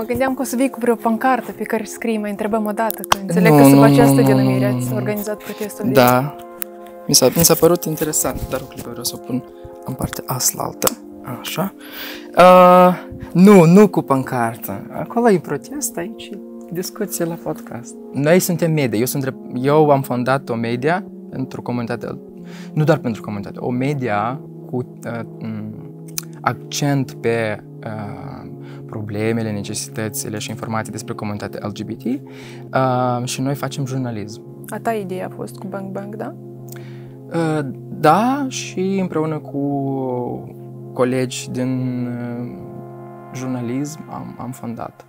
mă gândeam că o să vii cu vreo pancartă pe care scrii, mai întrebăm o dată, că înțeleg nu, că sub nu, această nu, denumire ați organizat protestul. Da, mi s-a, mi s-a părut interesant, dar o clipă vreau să o pun în partea aslaltă. Așa. Uh, nu, nu cu pancartă. Acolo e protest, aici e discuție la podcast. Noi suntem media. Eu, sunt, eu am fondat o media pentru comunitate, nu doar pentru comunitate, o media cu uh, accent pe uh, problemele, necesitățile și informații despre comunitatea LGBT uh, și noi facem jurnalism. A ta idee a fost cu Bang Bang, da? Uh, da, și împreună cu colegi din uh, jurnalism am, am fondat.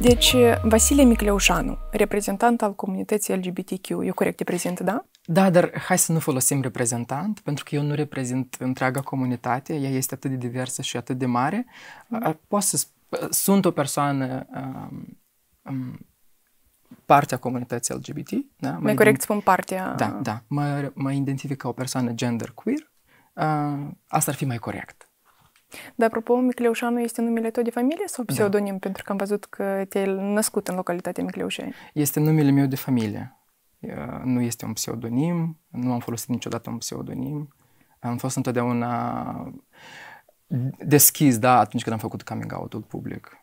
Deci, Vasile Micleușanu, reprezentant al comunității LGBTQ, eu corect de prezent, da? Da, dar hai să nu folosim reprezentant, pentru că eu nu reprezint întreaga comunitate, ea este atât de diversă și atât de mare. Mm. Mm-hmm. Pot să sunt o persoană um, um, partea comunității LGBT. Da? Mai ident... corect spun partea. Da, da. Mă, mă identific ca o persoană queer. Uh, asta ar fi mai corect. Dar, apropo, Micleușanu este numele tău de familie sau da. pseudonim? Da. Pentru că am văzut că te-ai născut în localitatea Micleușanu. Este numele meu de familie. Uh, nu este un pseudonim, nu am folosit niciodată un pseudonim, am fost întotdeauna deschis, da, atunci când am făcut coming out-ul public.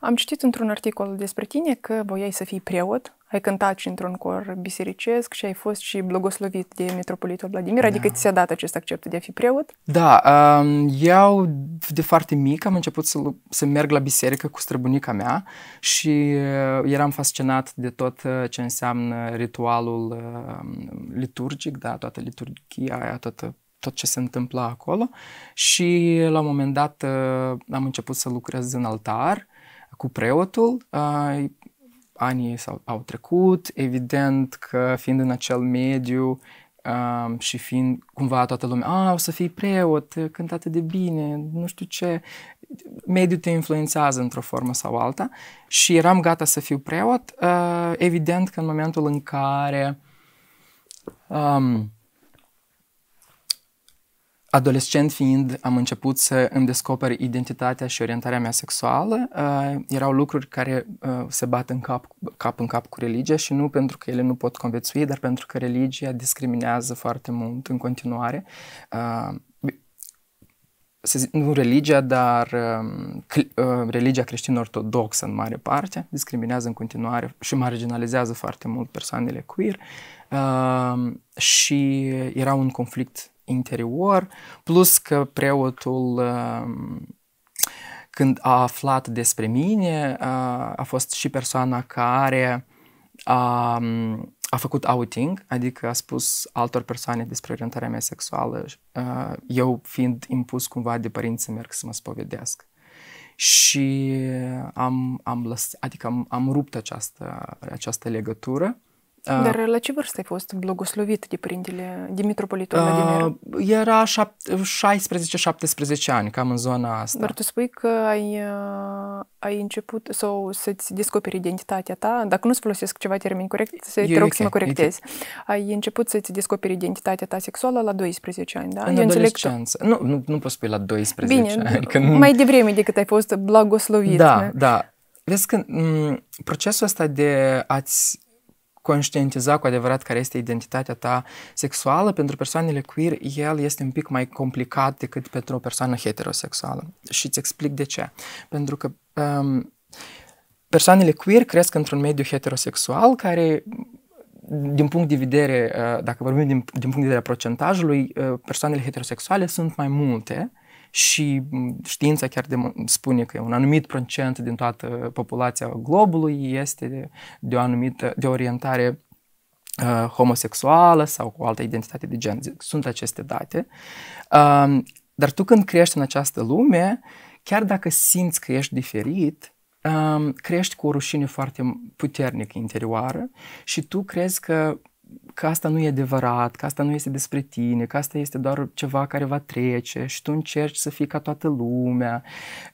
Am citit într-un articol despre tine că voiai să fii preot ai cântat și într-un cor bisericesc și ai fost și blogoslovit de Metropolitul Vladimir, da. adică ți s-a dat acest accept de a fi preot? Da, um, eu de foarte mic am început să, să merg la biserică cu străbunica mea și uh, eram fascinat de tot uh, ce înseamnă ritualul um, liturgic, da, toată liturgia aia, toată uh, tot ce se întâmpla acolo și la un moment dat am început să lucrez în altar cu preotul anii s-au, au trecut, evident că fiind în acel mediu um, și fiind cumva toată lumea, a, o să fii preot, cânt atât de bine, nu știu ce, mediul te influențează într-o formă sau alta și eram gata să fiu preot, uh, evident că în momentul în care um, Adolescent fiind, am început să îmi descoper identitatea și orientarea mea sexuală. Uh, erau lucruri care uh, se bat în cap, cap în cap cu religia și nu pentru că ele nu pot conviețui, dar pentru că religia discriminează foarte mult în continuare. Uh, să zic, nu religia, dar um, cl- uh, religia creștin-ortodoxă în mare parte discriminează în continuare și marginalizează foarte mult persoanele queer uh, și era un conflict interior, plus că preotul um, când a aflat despre mine, a fost și persoana care a, um, a făcut outing, adică a spus altor persoane despre orientarea mea sexuală, uh, eu fiind impus cumva de să merg să mă spovedesc. Și am, am lăs, adică am, am rupt această, această legătură dar la ce vârstă ai fost blogoslovit de părintele de metropolitul Vladimir? Era 16-17 ani, cam în zona asta. Dar tu spui că ai, ai început sau să-ți descoperi identitatea ta, dacă nu-ți folosesc ceva termen corect, să te rog okay, să mă corectezi. Okay. Ai început să-ți descoperi identitatea ta sexuală la 12 ani, da? În Eu adolescență. Nu, nu, nu poți spui la 12 Bine, ani. Că nu... mai devreme decât ai fost blogoslovit. Da, ne? da. Vezi că m- procesul ăsta de a-ți conștientiza cu adevărat care este identitatea ta sexuală, pentru persoanele queer el este un pic mai complicat decât pentru o persoană heterosexuală. Și îți explic de ce. Pentru că um, persoanele queer cresc într-un mediu heterosexual care din punct de vedere, uh, dacă vorbim din, din punct de vedere a procentajului, uh, persoanele heterosexuale sunt mai multe și știința chiar de, spune că un anumit procent din toată populația globului este de, de o anumită, de orientare uh, homosexuală sau cu o altă identitate de gen. Sunt aceste date. Uh, dar tu când crești în această lume, chiar dacă simți că ești diferit, um, crești cu o rușine foarte puternică interioară și tu crezi că că asta nu e adevărat, că asta nu este despre tine, că asta este doar ceva care va trece și tu încerci să fii ca toată lumea,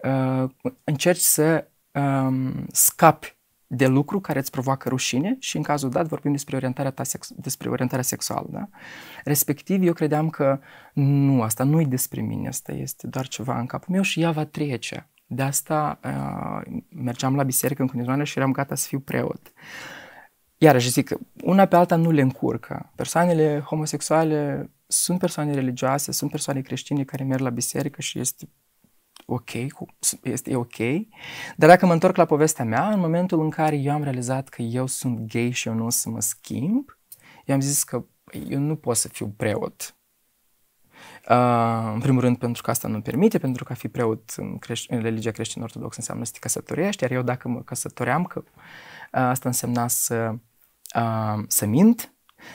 uh, încerci să um, scapi de lucru care îți provoacă rușine și în cazul dat vorbim despre orientarea, ta sex- despre orientarea sexuală. Da? Respectiv, eu credeam că nu, asta nu e despre mine, asta este doar ceva în capul meu și ea va trece. De asta uh, mergeam la biserică în continuare și eram gata să fiu preot. Uh, Iarăși zic, una pe alta nu le încurcă. Persoanele homosexuale sunt persoane religioase, sunt persoane creștine care merg la biserică și este ok, este ok. Dar dacă mă întorc la povestea mea, în momentul în care eu am realizat că eu sunt gay și eu nu o să mă schimb, eu am zis că eu nu pot să fiu preot. Uh, în primul rând pentru că asta nu permite, pentru că a fi preot în, creș- în religia creștină ortodoxă înseamnă să te căsătorești, iar eu dacă mă căsătoream, că uh, asta însemna să, uh, să mint,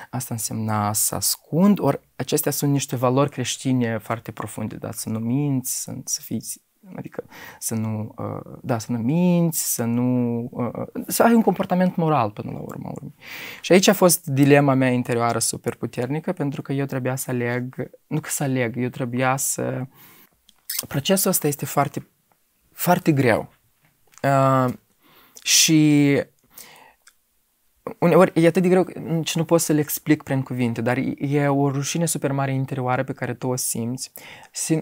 asta însemna să ascund, ori acestea sunt niște valori creștine foarte profunde, da? să nu minți, să, să fii Adică să nu, uh, da, să nu minți, să nu, uh, uh, să ai un comportament moral până la urmă. Și aici a fost dilema mea interioară super puternică, pentru că eu trebuia să aleg, nu că să aleg, eu trebuia să... Procesul ăsta este foarte, foarte greu. Uh, și uneori e atât de greu nici nu pot să le explic prin cuvinte, dar e o rușine super mare interioară pe care tu o simți.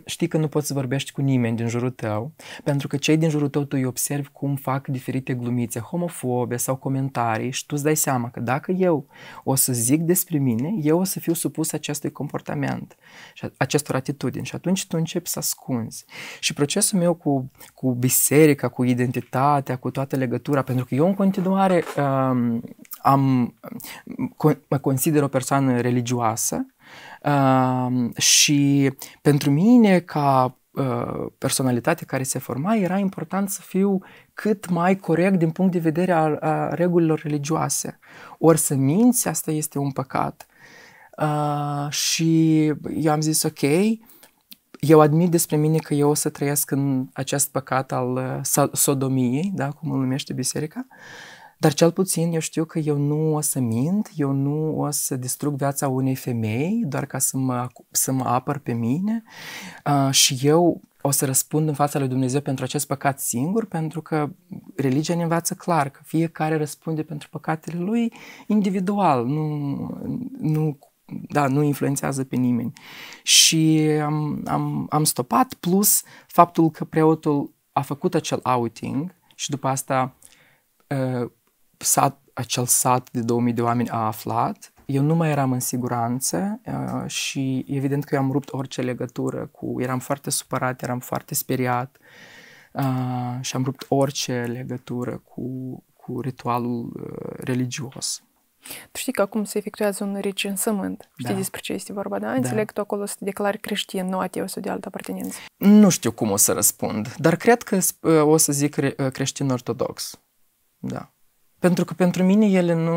Știi că nu poți să vorbești cu nimeni din jurul tău, pentru că cei din jurul tău tu îi observi cum fac diferite glumițe homofobe sau comentarii și tu îți dai seama că dacă eu o să zic despre mine, eu o să fiu supus acestui comportament și acestor atitudini și atunci tu începi să ascunzi. Și procesul meu cu, cu biserica, cu identitatea, cu toată legătura, pentru că eu în continuare um, am, mă consider o persoană religioasă um, și pentru mine ca uh, personalitate care se forma era important să fiu cât mai corect din punct de vedere al regulilor religioase. Ori să minți, asta este un păcat. Uh, și eu am zis, ok, eu admit despre mine că eu o să trăiesc în acest păcat al uh, sodomiei, da, cum îl numește biserica, uh, dar cel puțin eu știu că eu nu o să mint, eu nu o să distrug viața unei femei doar ca să mă, să mă apăr pe mine uh, și eu o să răspund în fața lui Dumnezeu pentru acest păcat singur, pentru că religia ne învață clar că fiecare răspunde pentru păcatele lui individual, nu, nu da, nu influențează pe nimeni. Și am, am, am stopat, plus faptul că preotul a făcut acel outing și după asta uh, sat, acel sat de 2000 de oameni a aflat. Eu nu mai eram în siguranță uh, și evident că eu am rupt orice legătură cu... Eram foarte supărat, eram foarte speriat uh, și am rupt orice legătură cu, cu ritualul uh, religios. Tu știi că acum se efectuează un recensământ. Știi da. despre ce este vorba, da? da. Înțeleg că acolo se declară creștin, nu ateu sau de altă apartenență. Nu știu cum o să răspund, dar cred că uh, o să zic uh, creștin ortodox. Da. Pentru că pentru mine ele nu...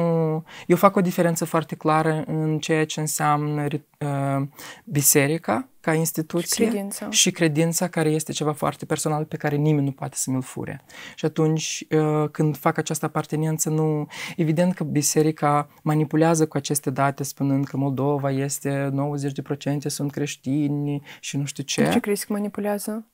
Eu fac o diferență foarte clară în ceea ce înseamnă uh, biserica ca instituție și credința. și credința care este ceva foarte personal pe care nimeni nu poate să mi-l fure. Și atunci uh, când fac această apartenență, nu... Evident că biserica manipulează cu aceste date spunând că Moldova este 90% sunt creștini și nu știu ce. De ce crezi că manipulează?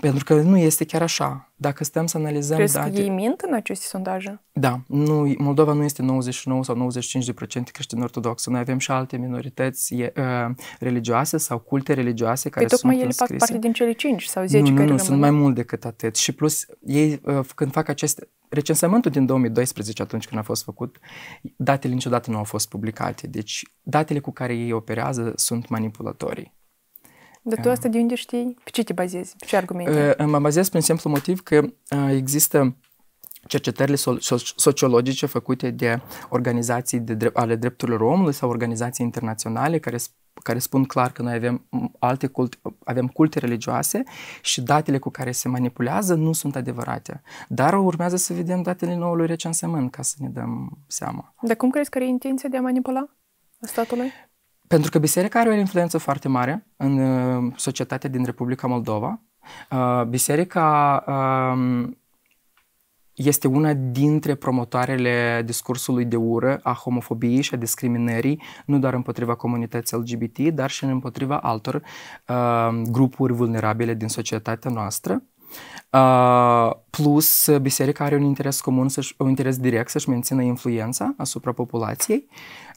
pentru că nu este chiar așa. Dacă stăm să analizăm Crezi date... că ei mint în aceste sondaje? Da. Nu, Moldova nu este 99 sau 95% creștin ortodox. Noi avem și alte minorități e, e, religioase sau culte religioase păi care păi, sunt tocmai ele fac parte din cele 5 sau 10 nu, care nu, nu, sunt mai mult decât atât. Și plus, ei uh, când fac aceste... Recensământul din 2012, atunci când a fost făcut, datele niciodată nu au fost publicate. Deci datele cu care ei operează sunt manipulatorii. Dar tu asta de unde știi? Pe ce te bazezi? Pe ce argumente? Mă bazez pe simplu motiv că există cercetările sociologice făcute de organizații de drept, ale drepturilor omului sau organizații internaționale care, care spun clar că noi avem alte cult, avem culte religioase și datele cu care se manipulează nu sunt adevărate. Dar urmează să vedem datele noului recensământ ca să ne dăm seama. Dar cum crezi că are intenția de a manipula statului? Pentru că biserica are o influență foarte mare în uh, societatea din Republica Moldova. Uh, biserica uh, este una dintre promotoarele discursului de ură, a homofobiei și a discriminării, nu doar împotriva comunității LGBT, dar și împotriva altor uh, grupuri vulnerabile din societatea noastră. Uh, plus, biserica are un interes comun, un interes direct să-și mențină influența asupra populației. Uh,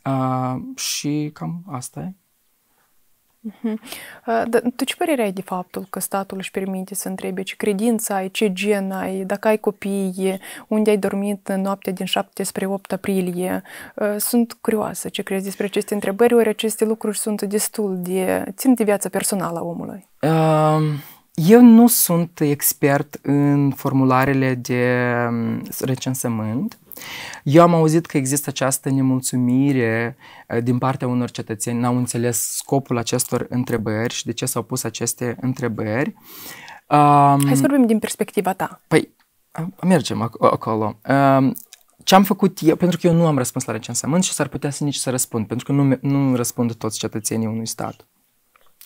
și cam asta e. Uh-huh. Mhm. Uh, dar tu ce părere ai de faptul că statul își permite să întrebe ce credință ai, ce gen ai, dacă ai copii, unde ai dormit în noaptea din 7 spre 8 aprilie? Uh, sunt curioasă ce crezi despre aceste întrebări, ori aceste lucruri sunt destul de... țin de viața personală a omului. Uh, eu nu sunt expert în formularele de recensământ. Eu am auzit că există această nemulțumire uh, din partea unor cetățeni, n-au înțeles scopul acestor întrebări și de ce s-au pus aceste întrebări. Um, Hai să vorbim din perspectiva ta. Păi, mergem acolo. Um, ce am făcut eu, pentru că eu nu am răspuns la recensământ și s-ar putea să nici să răspund, pentru că nu, nu răspund toți cetățenii unui stat.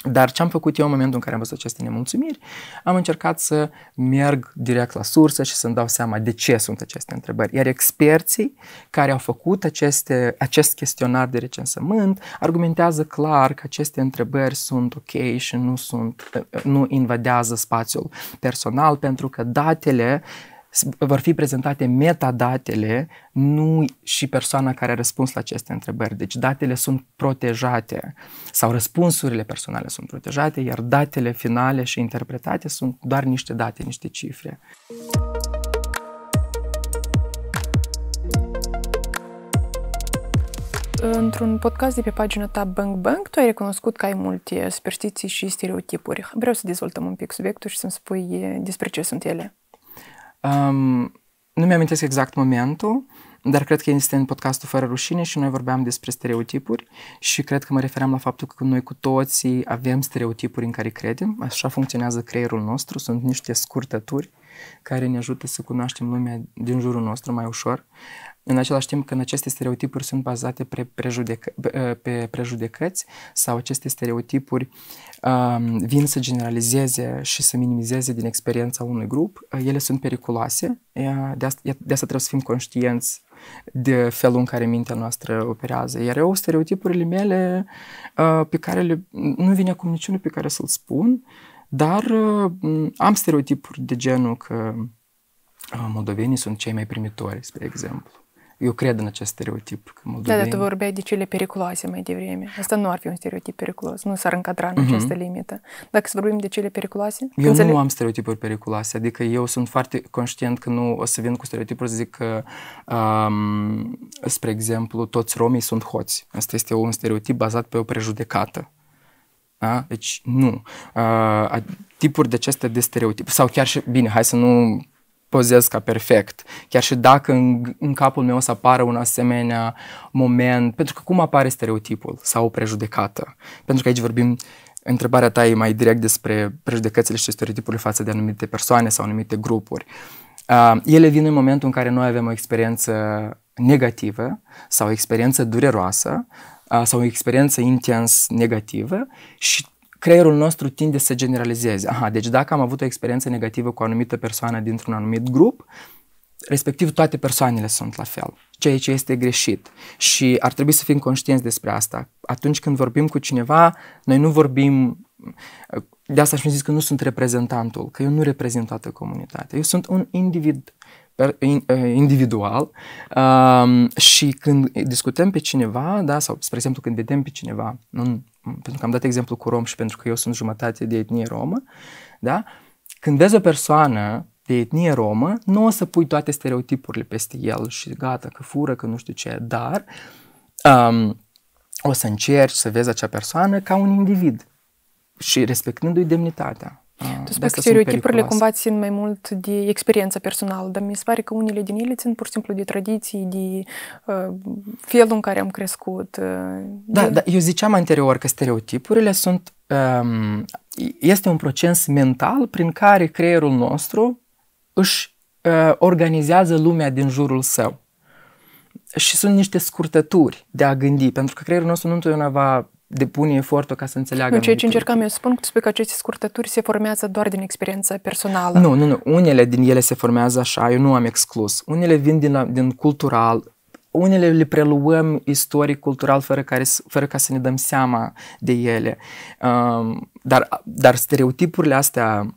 Dar ce am făcut eu în momentul în care am văzut aceste nemulțumiri, am încercat să merg direct la sursă și să-mi dau seama de ce sunt aceste întrebări. Iar experții care au făcut aceste, acest chestionar de recensământ argumentează clar că aceste întrebări sunt ok și nu, sunt, nu invadează spațiul personal pentru că datele uh, vor fi prezentate metadatele nu și persoana care a răspuns la aceste întrebări. Deci datele sunt protejate sau răspunsurile personale sunt protejate, iar datele finale și interpretate sunt doar niște date, niște cifre. Într-un podcast de pe pagina ta Bank Bank, tu ai recunoscut că ai multe superstiții și stereotipuri. Vreau să dezvoltăm un pic subiectul și să-mi spui eh, despre ce sunt ele. Um, nu mi-am exact momentul, dar cred că este în podcastul Fără rușine și noi vorbeam despre stereotipuri și cred că mă refeream la faptul că noi cu toții avem stereotipuri în care credem, așa funcționează creierul nostru, sunt niște scurtături care ne ajută să cunoaștem lumea din jurul nostru mai ușor. În același timp, când aceste stereotipuri sunt bazate pe, prejudecă- pe prejudecăți sau aceste stereotipuri um, vin să generalizeze și să minimizeze din experiența unui grup, ele sunt periculoase. De asta, de asta trebuie să fim conștienți de felul în care mintea noastră operează. Iar eu, stereotipurile mele, ă, pe care le, nu vine acum niciunul pe care să-l spun, dar uh, am stereotipuri de genul că uh, moldovenii sunt cei mai primitori, spre exemplu. Eu cred în acest stereotip. Că da, da, moldovenii... Da, dar tu vorbeai de cele periculoase mai devreme. Asta nu ar fi un stereotip periculos. Nu s-ar încadra în uh-huh. această limită. Dacă să vorbim de cele periculoase... Eu înțeleg... nu am stereotipuri periculoase. Adică eu sunt foarte conștient că nu o să vin cu stereotipuri să zic că, um, spre exemplu, toți romii sunt hoți. Asta este un stereotip bazat pe o prejudecată. Da? Deci, nu. Uh, tipuri de aceste de stereotip. Sau chiar și, bine, hai să nu pozez ca perfect. Chiar și dacă în, în capul meu o să apară un asemenea moment, pentru că cum apare stereotipul sau o prejudecată? Pentru că aici vorbim, întrebarea ta e mai direct despre prejudecățile și stereotipurile față de anumite persoane sau anumite grupuri. Uh, ele vin în momentul în care noi avem o experiență negativă sau o experiență dureroasă sau o experiență intens negativă și creierul nostru tinde să generalizeze. Aha, deci dacă am avut o experiență negativă cu o anumită persoană dintr-un anumit grup, respectiv toate persoanele sunt la fel, ceea ce este greșit. Și ar trebui să fim conștienți despre asta. Atunci când vorbim cu cineva, noi nu vorbim de asta aș fi zis că nu sunt reprezentantul, că eu nu reprezint toată comunitatea. Eu sunt un individ Eh, individual ehm, și când discutăm pe cineva, da, sau spre exemplu când vedem pe cineva, nu, pentru că am dat exemplu cu rom și pentru că eu sunt jumătate de etnie romă, da, când vezi o persoană de etnie romă, nu o să pui toate stereotipurile peste el și gata, că fură, că nu știu ce, dar um, o să încerci să vezi acea persoană ca un individ și respectându-i demnitatea. Tu spui că stereotipurile cumva țin mai mult de experiența personală, dar mi se pare că unele din ele țin pur și simplu de tradiții, de uh, felul în care am crescut. Uh, da, de... da, eu ziceam anterior că stereotipurile sunt, um, este un proces mental prin care creierul nostru își uh, organizează lumea din jurul său. Și sunt niște scurtături de a gândi, pentru că creierul nostru nu întotdeauna va depune efortul ca să înțeleagă. Nu, ceea ce încercam eu să spun despre că aceste scurtături se formează doar din experiența personală. Nu, nu, nu. Unele din ele se formează așa, eu nu am exclus. Unele vin din, din cultural, unele le preluăm istoric, cultural, fără, care, fără ca să ne dăm seama de ele. Um, dar, dar stereotipurile astea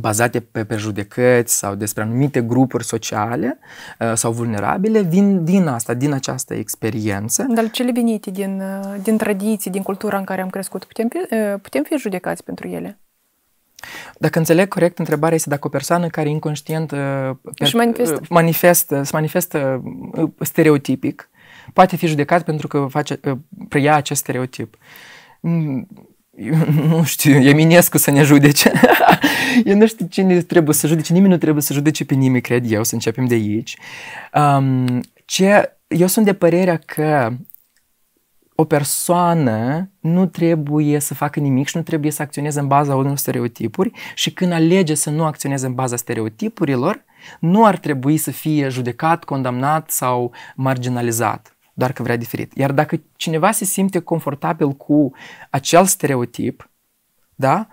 bazate pe prejudecăți sau despre anumite grupuri sociale uh, sau vulnerabile vin din asta, din această experiență. Dar cele venite din, uh, din tradiții, din cultura în care am crescut, putem fi, uh, putem fi judecați pentru ele? Dacă înțeleg corect, întrebarea este dacă o persoană care inconștient per, manifestă. Manifestă, se manifestă stereotipic, poate fi judecat pentru că face, preia acest stereotip mm, eu, nu știu, e Eminescu să ne judece. eu nu știu cine trebuie să judece, nimeni nu trebuie să judece pe nimeni, cred eu, să începem de aici. Um, ce, eu sunt de părerea că o persoană nu trebuie să facă nimic și nu trebuie să acționeze în baza unor stereotipuri și când alege să nu acționeze în baza stereotipurilor, nu ar trebui să fie judecat, condamnat sau marginalizat doar că vrea diferit. Iar dacă cineva se simte confortabil cu acel stereotip, da,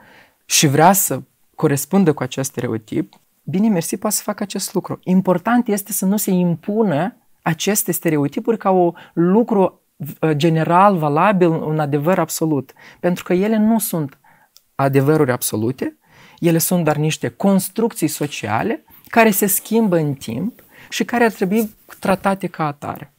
și vrea să corespundă cu acest stereotip, bine, mersi, poate să facă acest lucru. Important este să nu se impună aceste stereotipuri ca o lucru uh, general, valabil, un adevăr absolut. Pentru că ele nu sunt adevăruri absolute, ele sunt doar niște construcții sociale care se schimbă în timp și care ar trebui tratate ca atare.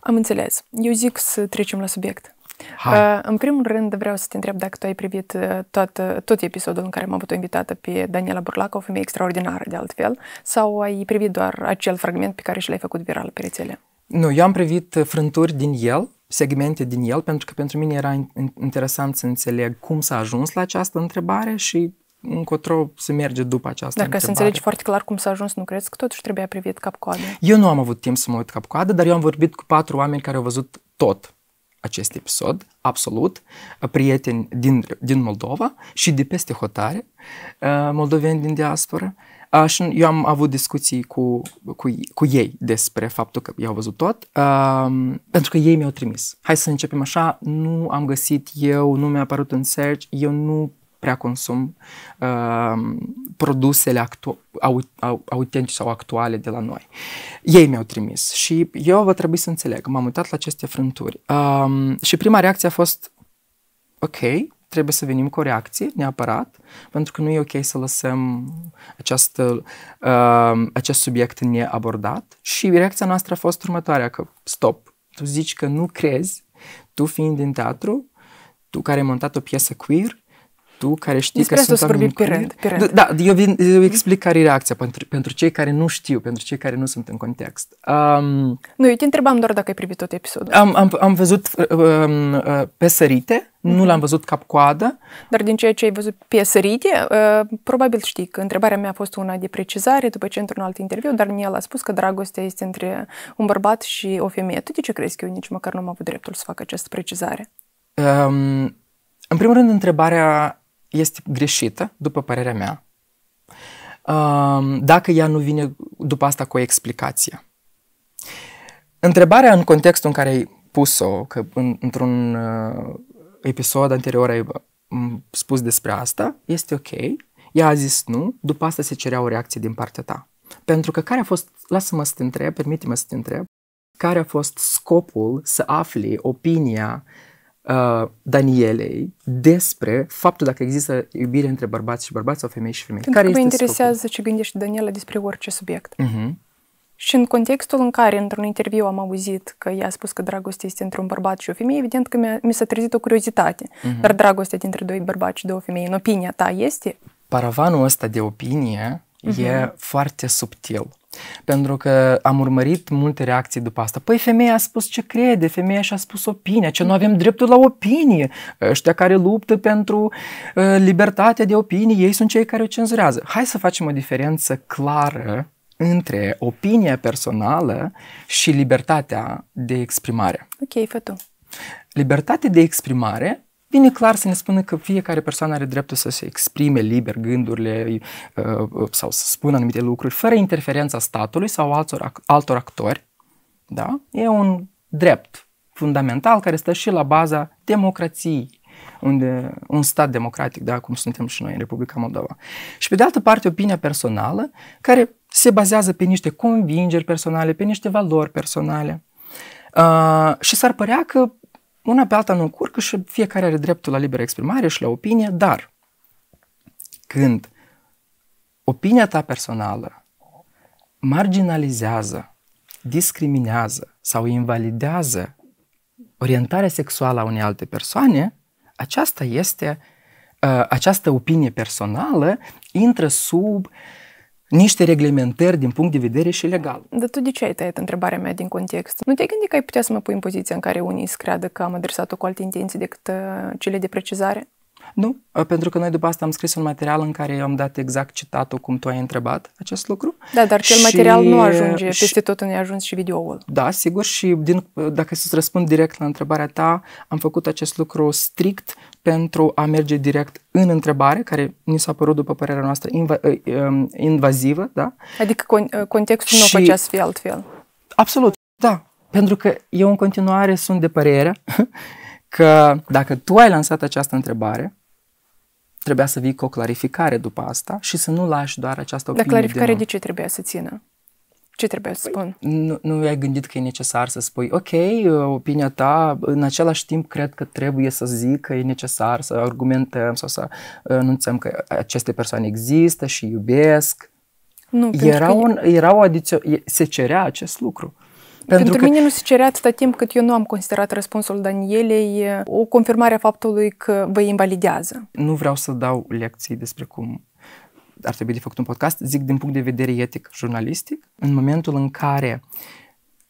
Am înțeles. Eu zic să trecem la subiect. Hai. Uh, în primul rând vreau să te întreb dacă tu ai privit uh, tot, tot episodul în care am avut o invitată pe Daniela Burlac, o femeie extraordinară de altfel, sau ai privit doar acel fragment pe care și l-ai făcut viral pe rețele? Nu, eu am privit uh, frânturi din el, segmente din el, pentru că pentru mine era interesant să înțeleg cum s-a ajuns la această întrebare și încotro se merge după această Dacă întrebare. să înțelegi foarte clar cum s-a ajuns, nu crezi că totuși trebuia privit cap-coadă? Eu nu am avut timp să mă uit cap-coadă, dar eu am vorbit cu patru oameni care au văzut tot acest episod, absolut, prieteni din, din Moldova și de peste hotare, uh, moldoveni din diaspora. Uh, și eu am avut discuții cu, cu, cu ei despre faptul că i-au văzut tot, uh, pentru că ei mi-au trimis. Hai să începem așa, nu am găsit eu, nu mi-a apărut în search, eu nu prea consum uh, produsele actu- au- au- autentice sau actuale de la noi. Ei mi-au trimis și eu vă trebuie să înțeleg. M-am uitat la aceste frânturi uh, și prima reacție a fost ok, trebuie să venim cu o reacție neapărat, pentru că nu e ok să lăsăm această, uh, acest subiect neabordat și reacția noastră a fost următoarea, că stop, tu zici că nu crezi, tu fiind din teatru, tu care ai montat o piesă queer, tu care știi Despre că sunt vorbim pe rând, pe rând. Da, eu, vin, eu explic care e reacția pentru, pentru cei care nu știu, pentru cei care nu sunt în context. Um, nu, eu te întrebam doar dacă ai privit tot episodul. Am, am, am văzut uh, um, uh, pe sărite, mm-hmm. nu mhm. l-am văzut cap-coadă. Dar din ceea ce ai văzut pe sărite, uh, probabil știi că întrebarea mea a fost una de precizare după ce într-un alt interviu, dar el a spus că dragostea este între un bărbat și o femeie. Tu de ce crezi că eu nici măcar nu am avut dreptul să fac această precizare? Um, în primul rând, întrebarea este greșită, după părerea mea, dacă ea nu vine după asta cu o explicație. Întrebarea în contextul în care ai pus-o, că în, într-un uh, episod anterior ai spus despre asta, este ok, ea a zis nu, după asta se cerea o reacție din partea ta. Pentru că care a fost, lasă-mă să te întreb, permite-mă să te întreb, care a fost scopul să afli opinia Uh, Danielei despre faptul dacă există iubire între bărbați și bărbați sau femei și femei. Pentru care că mă interesează scopul? ce gândește Daniela despre orice subiect. Uh-huh. Și în contextul în care, într-un interviu, am auzit că ea a spus că dragostea este între un bărbat și o femeie, evident că mi, mi s-a trezit o curiozitate. Uh-huh. Dar dragostea dintre doi bărbați și două femei, în opinia ta, este? Paravanul ăsta de opinie uh-huh. e mhm. foarte subtil. Pentru că am urmărit multe reacții după asta. Păi femeia a spus ce crede, femeia și-a spus opinia, ce nu avem mhm. dreptul la opinie. Ăștia care luptă pentru uh, libertatea de opinie, ei sunt cei care o cenzurează. Hai să facem o diferență clară între opinia personală și libertatea de exprimare. Ok, fă tu. Libertatea de exprimare vine clar să ne spună că fiecare persoană are dreptul să se exprime liber gândurile uh, uh, sau să spună anumite lucruri fără interferența statului sau altor, altor actori. Da? E un drept fundamental care stă și la baza democrației unde un stat democratic, da, cum suntem și noi în Republica Moldova. Și pe de altă parte, opinia personală, care se bazează pe niște convingeri personale, pe niște valori personale. Uh, și s-ar părea că una pe alta nu încurcă și fiecare are dreptul la liberă exprimare și la opinie, dar când opinia ta personală marginalizează, discriminează sau invalidează orientarea sexuală a unei alte persoane, aceasta este, ă, această opinie personală intră sub uh, niște reglementări din punct de vedere și legal. Dar tu de ce ai tăiat întrebarea mea din context? Nu te-ai gândit că ai putea să mă pui în poziția în care unii îți creadă că am adresat-o cu alte intenții decât uh, cele de precizare? Nu, uh, pentru că noi după asta am scris un material în care am dat exact citatul cum tu ai întrebat acest lucru. Da, dar cel și, material nu ajunge peste și, tot unde a ajuns și videoul. Da, sigur și din, uh, dacă să-ți răspund direct la întrebarea ta, am făcut acest lucru strict pentru a merge direct în întrebare, care ni s-a părut, după părerea noastră, inv- uh, um, invazivă. Da? Adică con- contextul și, nu făcea să fie altfel. Absolut, da. Pentru că eu în continuare sunt de părere că dacă tu ai lansat această întrebare, trebuia să vii cu o clarificare după asta și să nu lași doar această opinie. Dar clarificare de, de ce trebuia să țină? Ce trebuie să păi, spun? Nu, nu ai gândit că e necesar să spui, ok, uh, opinia ta, în același timp cred că trebuie să zic că e necesar să argumentăm sau să uh, anunțăm că aceste persoane există și iubesc. Nu, era, că... un, era o adiție, se cerea acest lucru. Pentru, Pentru că... mine nu se cerea atâta timp cât eu nu am considerat răspunsul Danielei o confirmare a faptului că vă invalidează. Nu vreau să dau lecții despre cum ar trebui de făcut un podcast, zic din punct de vedere etic jurnalistic, în momentul în care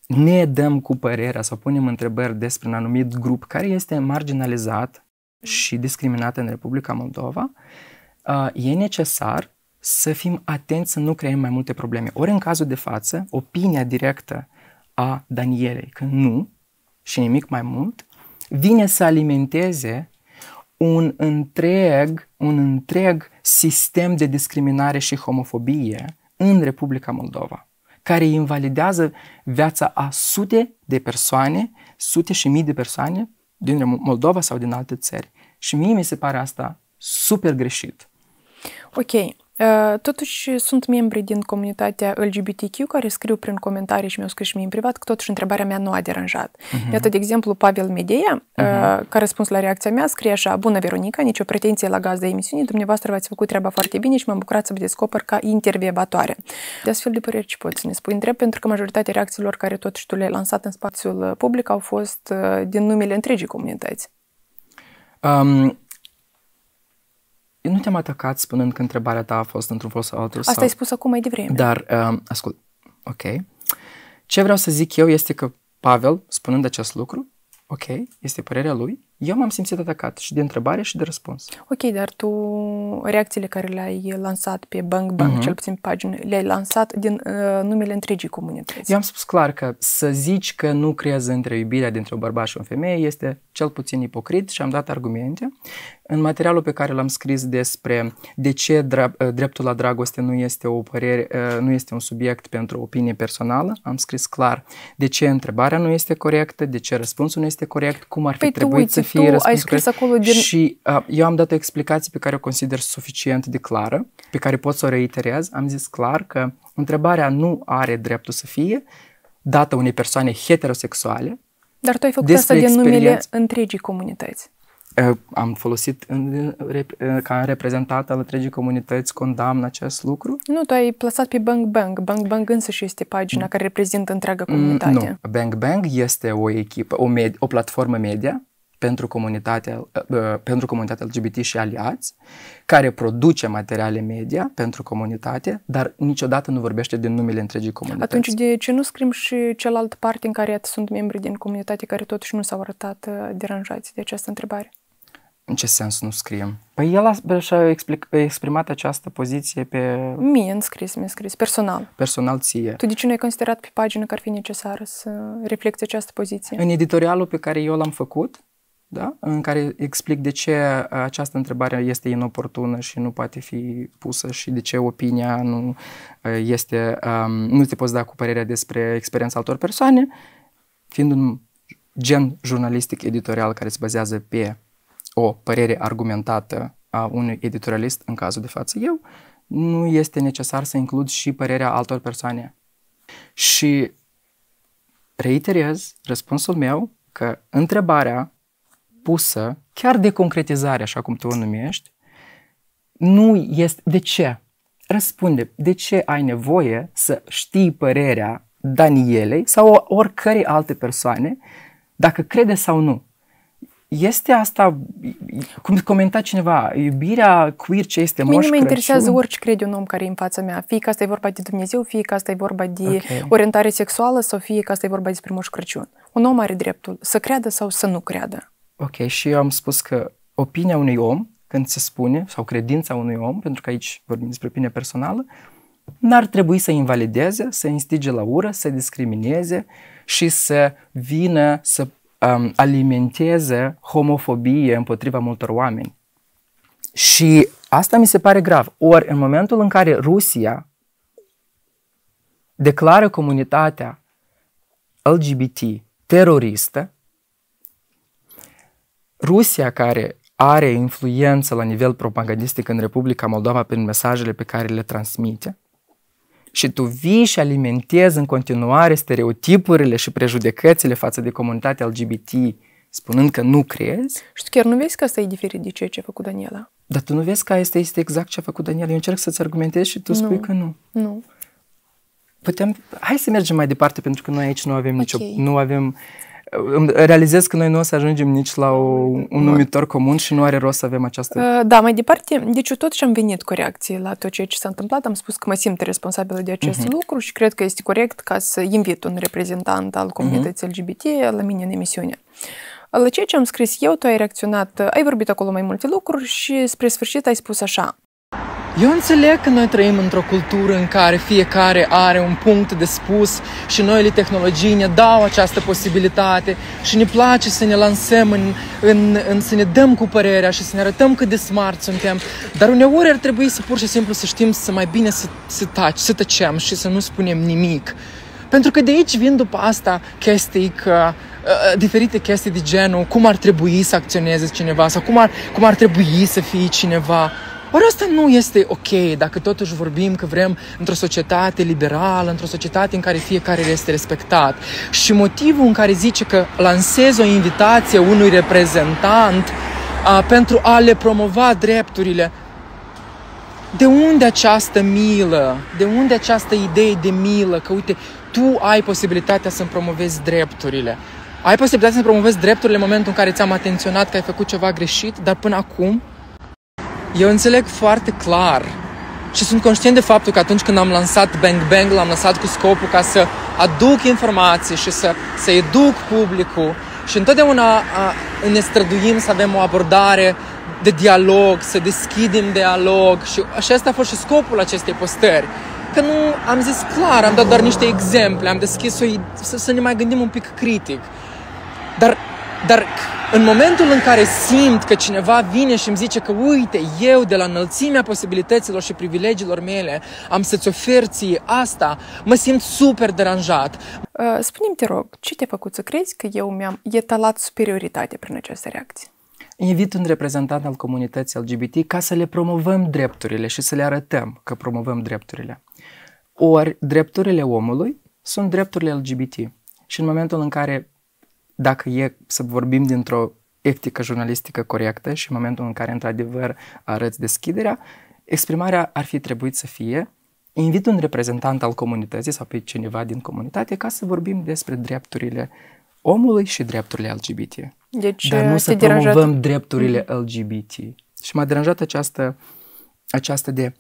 ne dăm cu părerea sau punem întrebări despre un anumit grup care este marginalizat și discriminat în Republica Moldova, uh, e necesar să fim atenți să nu creăm mai multe probleme. Ori în cazul de față, opinia directă a Danielei, că nu și nimic mai mult, vine să alimenteze un întreg, un întreg sistem de discriminare și homofobie în Republica Moldova, care invalidează viața a sute de persoane, sute și mii de persoane din Moldova sau din alte țări. Și mie mi se pare asta super greșit. Ok, Э, totuși, sunt membri din comunitatea LGBTQ care scriu prin comentarii și mi-au scris și mie în privat că totuși întrebarea mea nu a deranjat. Uh-huh. Iată, de exemplu, Pavel Medea mhm. uh-huh. a răspuns la reacția mea, scrie așa, Bună Veronica, nicio pretenție la gazda emisiunii, dumneavoastră v-ați făcut treaba foarte bine și m-am bucurat să vă descoper ca intervievatoare. De astfel de păreri ce poți să ne spui? Întreb pentru că majoritatea reacțiilor care totuși tu le-ai lansat în spațiul uh, public au fost uh, din numele întregii comunități. Um, nu te-am atacat spunând că întrebarea ta a fost într-un fel sau altul. Asta sau... ai spus acum mai devreme. Dar, uh, ascult, ok. Ce vreau să zic eu este că Pavel, spunând acest lucru, ok, este părerea lui, eu m-am simțit atacat și de întrebare și de răspuns. Ok, dar tu reacțiile care le-ai lansat pe Bang Bang, uh-huh. cel puțin pagini, le-ai lansat din uh, numele întregii comunități. Eu am spus clar că să zici că nu creează între iubirea dintre un bărbat și o femeie este cel puțin ipocrit și am dat argumente. În materialul pe care l-am scris despre de ce uh, dreptul la dragoste nu este o părere, uh, nu este un subiect pentru opinie personală, am scris clar de ce întrebarea nu este corectă, de ce răspunsul nu este corect, cum ar fi păi trebuit să fie tu ai scris acolo din... Și uh, eu am dat o explicație pe care o consider suficient de clară, pe care pot să o reiterez. Am zis clar că întrebarea nu are dreptul să fie dată unei persoane heterosexuale. Dar tu ai făcut asta din numele întregii comunități. Uh, am folosit în, rep, uh, ca reprezentat al întregii comunități, condamn acest lucru? Nu, tu ai plasat pe Bang Bang. Bang Bang însăși este pagina mm. care reprezintă întreaga comunitate. Mm, nu. Bang Bang este o echipă, o, med- o platformă media pentru comunitatea, uh, uh, pentru comunitatea LGBT și aliați, care produce materiale media pentru comunitate, dar niciodată nu vorbește din numele întregii comunități. Atunci, de ce nu scrim și cealaltă parte în care sunt membri din comunitate care totuși nu s-au arătat uh, deranjați de această întrebare? În ce sens nu scriem? Păi el a, și-a exprimat această poziție pe... Mie în scris, mi-a scris, personal. Personal ție. Tu de ce nu ai considerat pe pagină că ar fi necesară să reflecte această poziție? În editorialul pe care eu l-am făcut, da? în care explic de ce uh, această întrebare este inoportună și nu poate fi pusă și de ce opinia nu uh, este, um, nu te poți da cu părerea despre experiența altor persoane, fiind un gen jurnalistic editorial care se bazează pe o părere argumentată a unui editorialist, în cazul de față eu, nu este necesar să includ și părerea altor persoane. Și reiterez răspunsul meu că întrebarea pusă, chiar de concretizare, așa cum tu o numești, nu este... De ce? Răspunde, de ce ai nevoie să știi părerea Danielei sau oricărei alte persoane, dacă crede sau nu? Este asta, cum comenta cineva, iubirea queer ce este moș Mine mă interesează orice crede un om care e în fața mea. Fie că asta e vorba de Dumnezeu, fie că asta e vorba de okay. orientare sexuală sau fie că asta e vorba despre moș Crăciun. Un om are dreptul să creadă sau să nu creadă. Ok, și eu am spus că opinia unui om, când se spune, sau credința unui om, pentru că aici vorbim despre opinia personală, n-ar trebui să invalideze, să instige la ură, să discrimineze și să vină să um, alimenteze homofobie împotriva multor oameni. Și asta mi se pare grav. Ori în momentul în care Rusia declară comunitatea LGBT teroristă, Rusia, care are influență la nivel propagandistic în Republica Moldova prin mesajele pe care le transmite, și tu vii și alimentezi în continuare stereotipurile și prejudecățile față de comunitatea LGBT, spunând că nu crezi. Și tu chiar nu vezi că asta e diferit de ceea ce a făcut Daniela. Dar tu nu vezi că asta este exact ce a făcut Daniela. Eu încerc să-ți argumentez și tu nu. spui că nu. Nu. Putem, hai să mergem mai departe pentru că noi aici nu avem okay. nicio, nu avem realizez că noi nu o să ajungem nici la o, un numitor comun și nu are rost să avem această... Uh, da, mai departe, deci eu tot ce am venit cu reacții la tot ceea ce s-a întâmplat, am spus că mă simt responsabilă de acest uh-huh. lucru și cred că este corect ca să invit un reprezentant al comunității uh-huh. Mhm. LGBT la mine în emisiune. La ceea ce am scris eu, tu ai reacționat, ai vorbit acolo mai multe lucruri și spre sfârșit ai spus așa – eu înțeleg că noi trăim într-o cultură în care fiecare are un punct de spus și noile tehnologii ne dau această posibilitate și ne place să ne lansăm, în, în, în, să ne dăm cu părerea și să ne arătăm cât de smart suntem, dar uneori ar trebui să pur și simplu să știm să mai bine să, să, taci, să tăcem și să nu spunem nimic. Pentru că de aici vin după asta chestii că uh, diferite chestii de genul, cum ar trebui să acționeze cineva sau cum ar, cum ar trebui să fie cineva. Ori asta nu este ok dacă totuși vorbim că vrem într-o societate liberală, într-o societate în care fiecare este respectat. Și motivul în care zice că lansez o invitație unui reprezentant a, pentru a le promova drepturile, de unde această milă? De unde această idee de milă? Că uite, tu ai posibilitatea să-mi promovezi drepturile. Ai posibilitatea să-mi promovezi drepturile în momentul în care ți-am atenționat că ai făcut ceva greșit, dar până acum eu înțeleg foarte clar și sunt conștient de faptul că atunci când am lansat Bang Bang, l-am lansat cu scopul ca să aduc informații și să, să educ publicul și întotdeauna a, ne străduim să avem o abordare de dialog, să deschidem dialog și, și asta a fost și scopul acestei postări. Că nu am zis clar, am dat doar niște exemple, am deschis o, să, să ne mai gândim un pic critic. Dar dar în momentul în care simt că cineva vine și îmi zice că uite, eu de la înălțimea posibilităților și privilegiilor mele am să-ți ofer ție asta, mă simt super deranjat. Uh, Spune-mi, te rog, ce te-a făcut să crezi că eu mi-am etalat superioritate prin această reacție? Invit un reprezentant al comunității LGBT ca să le promovăm drepturile și să le arătăm că promovăm drepturile. Ori drepturile omului sunt drepturile LGBT. Și în momentul în care dacă e să vorbim dintr-o etică jurnalistică corectă și în momentul în care într-adevăr arăți deschiderea, exprimarea ar fi trebuit să fie invit un reprezentant al comunității sau pe cineva din comunitate ca să vorbim despre drepturile omului și drepturile LGBT. Deci, Dar nu uh, să promovăm drepturile mm-hmm. LGBT. Și m-a deranjat această, această de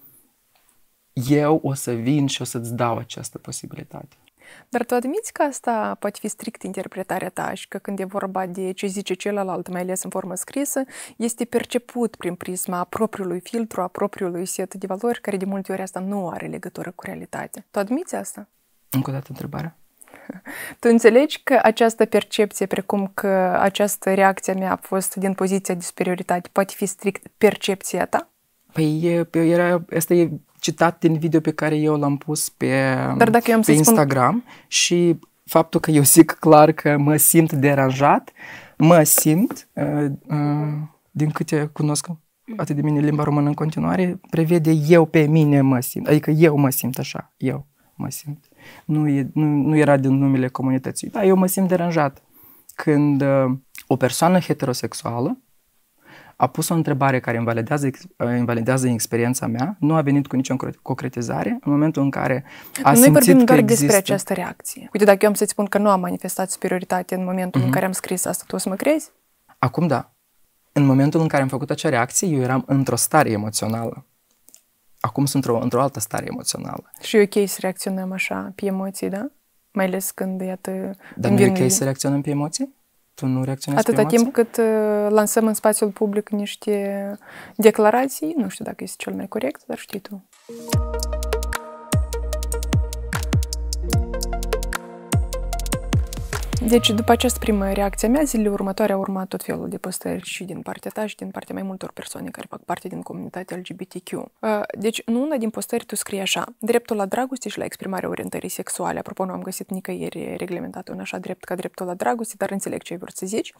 eu o să vin și o să-ți dau această posibilitate. Dar tu admiți că asta poate fi strict interpretarea ta și că când e vorba de ce zice celălalt, mai ales în formă scrisă, este perceput prin prisma a propriului filtru, a propriului set de valori, care de multe ori asta nu are legătură cu realitatea. Tu admiți asta? Încă o dată întrebarea. Tu înțelegi că această percepție, precum că această reacție mea a fost din poziția de superioritate, poate fi strict percepția ta? Păi era, asta e citat din video pe care eu l-am pus pe, Dar dacă eu am pe Instagram spun... și faptul că eu zic clar că mă simt deranjat, mă simt, uh, uh, din câte cunosc atât de mine limba română în continuare, prevede eu pe mine mă simt, adică eu mă simt așa, eu mă simt. Nu, e, nu, nu era din numele comunității, Da, eu mă simt deranjat când uh, o persoană heterosexuală a pus o întrebare care invalidează, uh, invalidează experiența mea, nu a venit cu nicio concretizare în momentul în care a Noi simțit vorbim că doar există... despre această reacție. Uite, dacă eu am să-ți spun că nu am manifestat superioritate în momentul mm-hmm. în mhm. care am scris asta, tu o să mă crezi? Acum da. În momentul în care am făcut acea reacție, eu eram într-o stare emoțională. Acum sunt într-o, într altă stare emoțională. Și e ok să reacționăm așa, pe emoții, da? Mai ales când, iată... Dar nu e ok să reacționăm pe emoții? tu nu reacționezi Atâta pe timp cât uh, lansăm în spațiul public niște declarații, nu știu dacă este cel mai corect, dar știi tu. Deci, după această primă reacție a mea, zilele următoare au urmat tot felul de postări și din partea ta și din partea mai multor persoane care fac parte din comunitatea LGBTQ. Uh, deci, în una din postări tu scrii așa, dreptul la dragoste și la exprimarea orientării sexuale. Apropo, nu am găsit nicăieri reglementat un așa drept ca dreptul la dragoste, dar înțeleg ce vrei să zici.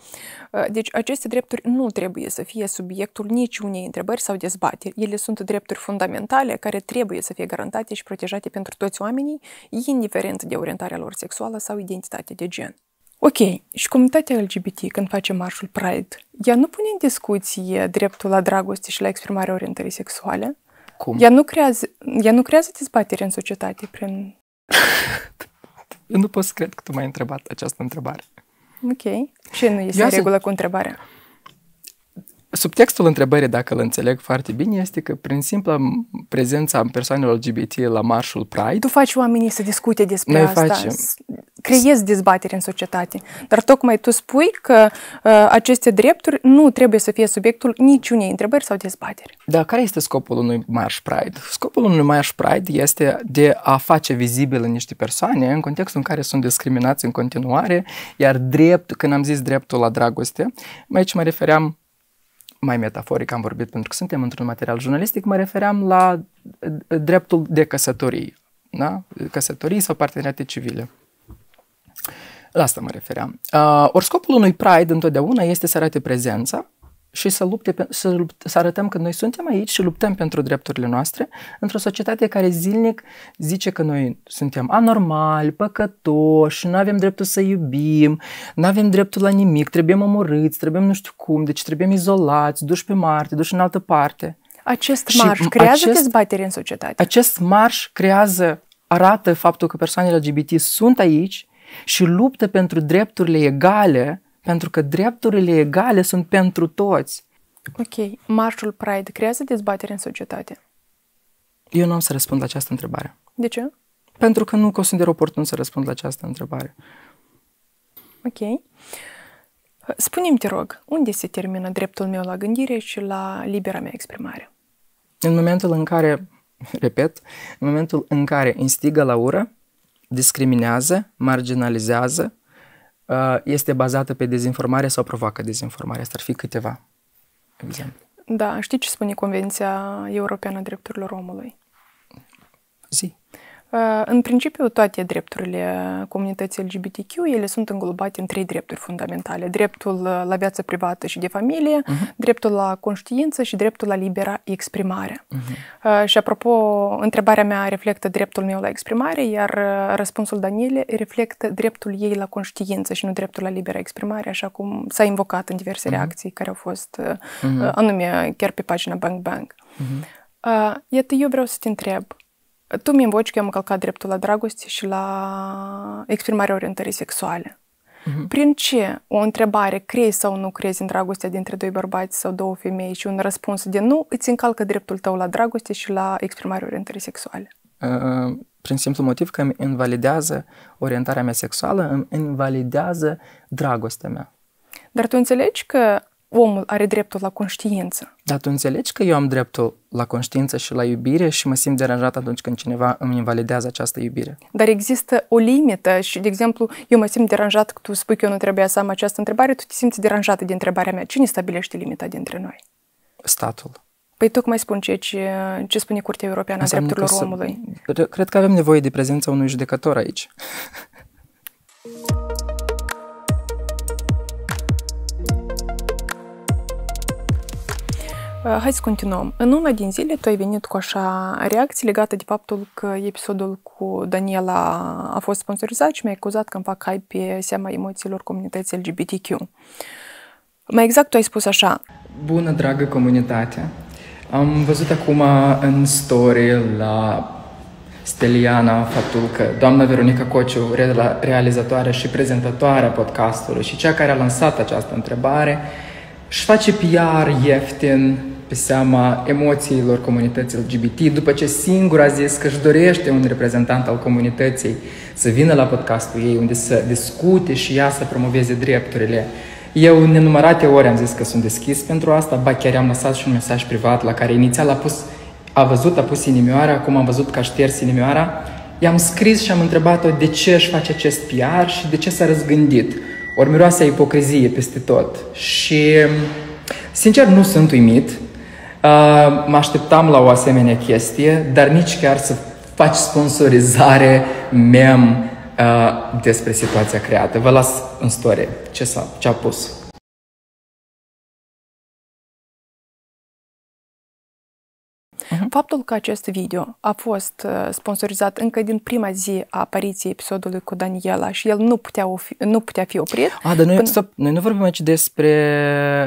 Uh, deci, aceste drepturi nu trebuie să fie subiectul nici unei întrebări sau dezbateri. Ele sunt drepturi fundamentale care trebuie să fie garantate și protejate pentru toți oamenii, indiferent de orientarea lor sexuală sau identitate de gen. Ok, și comunitatea LGBT, când face marșul Pride, ea nu pune în discuție dreptul la dragoste și la exprimarea orientării sexuale? Cum? Ea nu creează, ea nu creează dezbatere în societate prin... Eu nu pot să cred că tu m-ai întrebat această întrebare. Ok. Ce nu este în regulă cu întrebarea? Subtextul întrebării, dacă îl înțeleg foarte bine, este că prin simpla prezența persoanelor LGBT la marșul Pride... Tu faci oamenii să discute despre noi asta, facem. creezi dezbatere în societate, dar tocmai tu spui că uh, aceste drepturi nu trebuie să fie subiectul niciunei întrebări sau dezbateri. Dar care este scopul unui marș Pride? Scopul unui marș Pride este de a face vizibile niște persoane în contextul în care sunt discriminați în continuare, iar drept, când am zis dreptul la dragoste, aici mă refeream mai metaforic am vorbit pentru că suntem într-un material jurnalistic, mă refeream la uh, uh, dreptul de căsătorii, da? căsătorii sau parteneriate civile. La asta mă refeream. Uh, ori scopul unui Pride întotdeauna este să arate prezența și să, lupte, să, să arătăm că noi suntem aici și luptăm pentru drepturile noastre într-o societate care zilnic zice că noi suntem anormali, păcătoși, nu avem dreptul să iubim, nu avem dreptul la nimic, trebuie omorâți, trebuie nu știu cum, deci trebuie izolați, duși pe Marte, duși în altă parte. Acest marș și creează acest, dezbatere în societate. Acest marș creează, arată faptul că persoanele LGBT sunt aici și luptă pentru drepturile egale pentru că drepturile egale sunt pentru toți. Ok. Marșul Pride creează dezbatere în societate? Eu nu am să răspund la această întrebare. De ce? Pentru că nu consider oportun să răspund la această întrebare. Ok. Spune-mi, te rog, unde se termină dreptul meu la gândire și la libera mea exprimare? În momentul în care, repet, în momentul în care instigă la ură, discriminează, marginalizează, Uh, este bazată pe dezinformare sau provoacă dezinformare? Asta ar fi câteva exemple. Da, știi ce spune Convenția Europeană a Drepturilor Omului? Zi. Э, în principiu, toate drepturile comunității LGBTQ, ele sunt înglobate în trei drepturi fundamentale. Dreptul uh, la viață privată și de familie, uh-huh. dreptul la conștiință și dreptul la libera exprimare. Uh-huh. Și apropo, întrebarea mea reflectă dreptul meu la exprimare, iar uh, răspunsul Daniele reflectă dreptul ei la conștiință și nu dreptul la libera exprimare, așa cum s-a invocat în diverse uh-huh. reacții care au fost, uh-huh. anume chiar pe pagina Bank Bank. Uh-huh. Э, iată, eu vreau să te întreb, tu mi invoci că eu am călcat dreptul la dragoste și la exprimarea orientării sexuale. Mm-hmm. Prin ce o întrebare, crezi sau nu crezi în dragostea dintre doi bărbați sau două femei și un răspuns de nu, îți încalcă dreptul tău la dragoste și la exprimarea orientării sexuale? Uh, prin simplu motiv că îmi invalidează orientarea mea sexuală, îmi invalidează dragostea mea. Dar tu înțelegi că omul are dreptul la conștiință. Dar tu înțelegi că eu am dreptul la conștiință și la iubire și mă simt deranjat atunci când cineva îmi invalidează această iubire. Dar există o limită și, de exemplu, eu mă simt deranjat că tu spui că eu nu trebuia să am această întrebare, tu te simți deranjată de întrebarea mea. Cine stabilește limita dintre noi? Statul. Păi tocmai spun ce, ce, ce spune Curtea Europeană a Drepturilor să... Omului. Cred că avem nevoie de prezența unui judecător aici. Hai să continuăm. În una din zile tu ai venit cu așa reacție legată de faptul că episodul cu Daniela a fost sponsorizat și mi-ai acuzat că îmi fac hype pe seama emoțiilor comunității LGBTQ. Mai exact, tu ai spus așa. Bună, dragă comunitate! Am văzut acum în story la Steliana faptul că doamna Veronica Cociu, realizatoarea și prezentatoarea podcastului și cea care a lansat această întrebare, își face PR ieftin pe seama emoțiilor comunității LGBT, după ce singur a zis că își dorește un reprezentant al comunității să vină la podcastul ei, unde să discute și ea să promoveze drepturile. Eu în nenumărate ori am zis că sunt deschis pentru asta, ba chiar am lăsat și un mesaj privat la care inițial a pus, a văzut, a pus inimioara, acum am văzut că a șters inimioara, i-am scris și am întrebat-o de ce își face acest PR și de ce s-a răzgândit. Ori miroasea ipocrizie peste tot. Și, sincer, nu sunt uimit, Ehm, mă așteptam la o asemenea chestie, dar nici chiar să faci sponsorizare mem ehm, despre situația creată. Vă las în storie ce, s-a, ce a pus. Faptul că acest video a fost uh, sponsorizat încă din prima zi a apariției episodului cu Daniela și el nu putea, ofi, nu putea fi oprit. A, dar noi, până... stop, noi nu vorbim aici despre...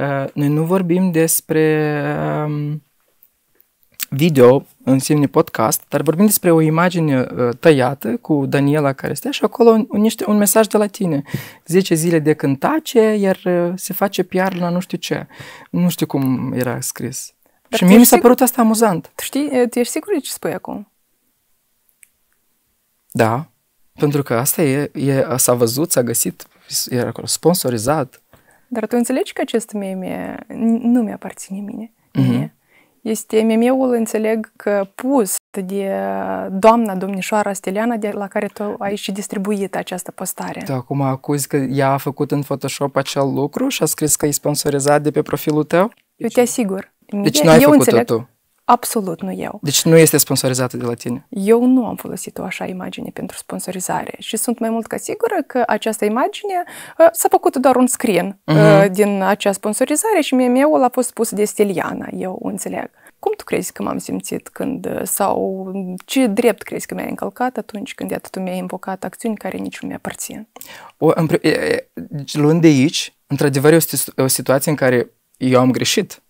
Uh, noi nu vorbim despre um, video în semne podcast, dar vorbim despre o imagine uh, tăiată cu Daniela care stă și acolo un, un, niște, un mesaj de la tine. 10 zile de cântace, iar uh, se face PR la nu știu ce. Nu știu cum era scris. Dar și mie mi s-a părut asta amuzant. Tu știi, tu ești sigur de ce spui acum? Da, pentru că asta e, e s-a văzut, s-a găsit, era acolo, sponsorizat. Dar tu înțelegi că acest meme nu mi-aparține mine. Mm-hmm. Este meme-ul, înțeleg că pus de doamna domnișoara Steliana de la care tu ai și distribuit această postare. Tu da, acum acuzi că ea a făcut în Photoshop acel lucru și a scris că e sponsorizat de pe profilul tău? Eu te asigur deci nu ai eu făcut tu? Absolut nu eu. Deci nu este sponsorizată de la tine? Eu nu am folosit o așa imagine pentru sponsorizare și sunt mai mult ca sigură că această imagine uh, s-a făcut doar un screen uh-huh. din acea sponsorizare și mie ul a fost pus de Steliana, eu înțeleg. Cum tu crezi că m-am simțit când, uh, sau ce drept crezi că mi-ai încălcat atunci când iată tu mi-ai invocat acțiuni care nici nu mi-aparțin? O, în, deci, luând de aici, într-adevăr e o, o situație în care eu am greșit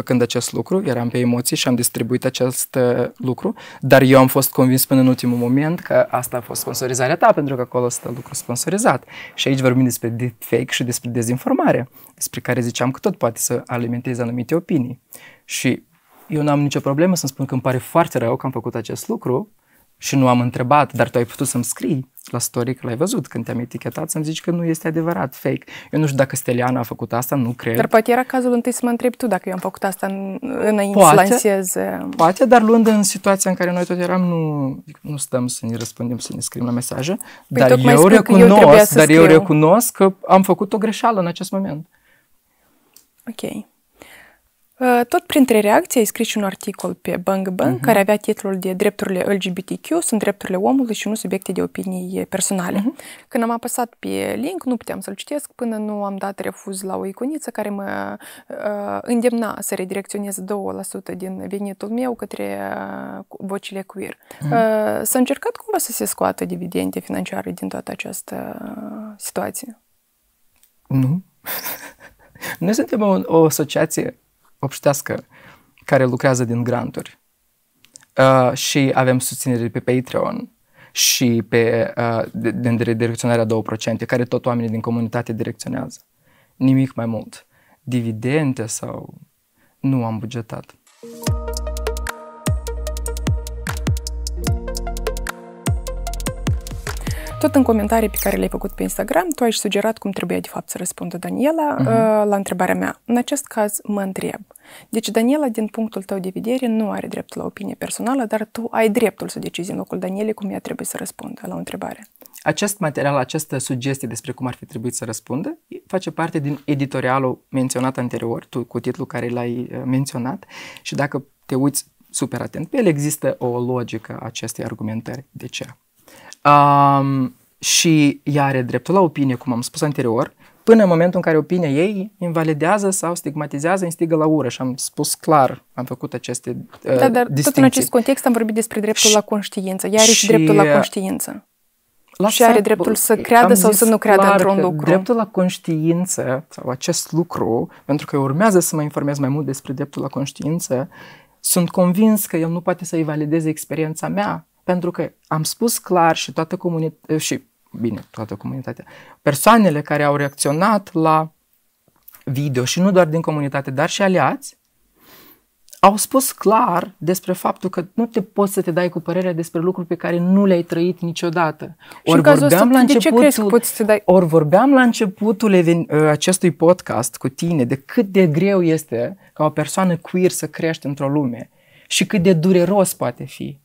făcând acest lucru, eram pe emoții și am distribuit acest uh, lucru, dar eu am fost convins până în ultimul moment că asta a fost sponsorizarea ta, pentru că acolo stă lucru sponsorizat. Și aici vorbim despre deepfake și despre dezinformare, despre care ziceam că tot poate să alimenteze anumite opinii. Și eu nu am nicio problemă să-mi spun că îmi pare foarte rău că am făcut acest lucru și nu am întrebat, dar tu ai putut să-mi scrii la story că l-ai văzut când te-am etichetat, să-mi zici că nu este adevărat, fake. Eu nu știu dacă Steliana a făcut asta, nu cred. Dar poate era cazul întâi să mă întreb tu dacă eu am făcut asta în, înainte poate, să lansez. Poate, dar luând în situația în care noi tot eram, nu, adică nu stăm să ne răspundem, să ne scriem la mesaje, păi dar eu recunosc, eu dar eu recunosc că am făcut o greșeală în acest moment. Ok. Uh, tot printre reacții ai scris un articol pe Bang Bang uh-huh. care avea titlul de Drepturile LGBTQ sunt drepturile omului și nu subiecte de opinii personale. Uh-huh. Când am apăsat pe link, nu puteam să-l citesc până nu am dat refuz la o iconiță care mă uh, îndemna să redirecționez 2% din venitul meu către uh, vocile queer. Uh-huh. Uh, s-a încercat cumva să se scoată dividende financiare din toată această uh, situație? Nu. Noi suntem o, o asociație obștească care lucrează din granturi. Uh, și avem susținere pe Patreon și pe, uh, de direcționarea 2%, care tot oamenii din comunitate direcționează. Nimic mai mult. Dividende sau... Nu am bugetat. Tot în comentarii pe care le-ai făcut pe Instagram, tu ai sugerat cum trebuia de fapt să răspundă Daniela uh-huh. la întrebarea mea. În acest caz mă întreb. Deci Daniela, din punctul tău de vedere, nu are dreptul la opinie personală, dar tu ai dreptul să decizi în locul Danielei cum ea trebuie să răspundă la o întrebare. Acest material, această sugestie despre cum ar fi trebuit să răspundă, face parte din editorialul menționat anterior, tu cu titlul care l-ai uh, menționat și dacă te uiți super atent pe el, există o logică acestei argumentări. De ce? Um, și ea are dreptul la opinie, cum am spus anterior, până în momentul în care opinia ei invalidează sau stigmatizează, instigă la ură și am spus clar, am făcut aceste uh, Da, dar distinții. tot în acest context am vorbit despre dreptul și, la conștiință. Ea are și dreptul la conștiință. La și are dreptul să creadă sau să nu creadă într-un lucru. Dreptul la conștiință sau acest lucru, pentru că urmează să mă informez mai mult despre dreptul la conștiință, sunt convins că el nu poate să-i valideze experiența mea, pentru că am spus clar și toată comunitatea, și bine, toată comunitatea, persoanele care au reacționat la video și nu doar din comunitate, dar și aliați, au spus clar despre faptul că nu te poți să te dai cu părerea despre lucruri pe care nu le-ai trăit niciodată. Și ori vorbeam ăsta, la începutul, ce poți să dai? Ori vorbeam la începutul ă, acestui podcast cu tine de cât de greu este ca o persoană queer să crește într-o lume și cât de dureros poate fi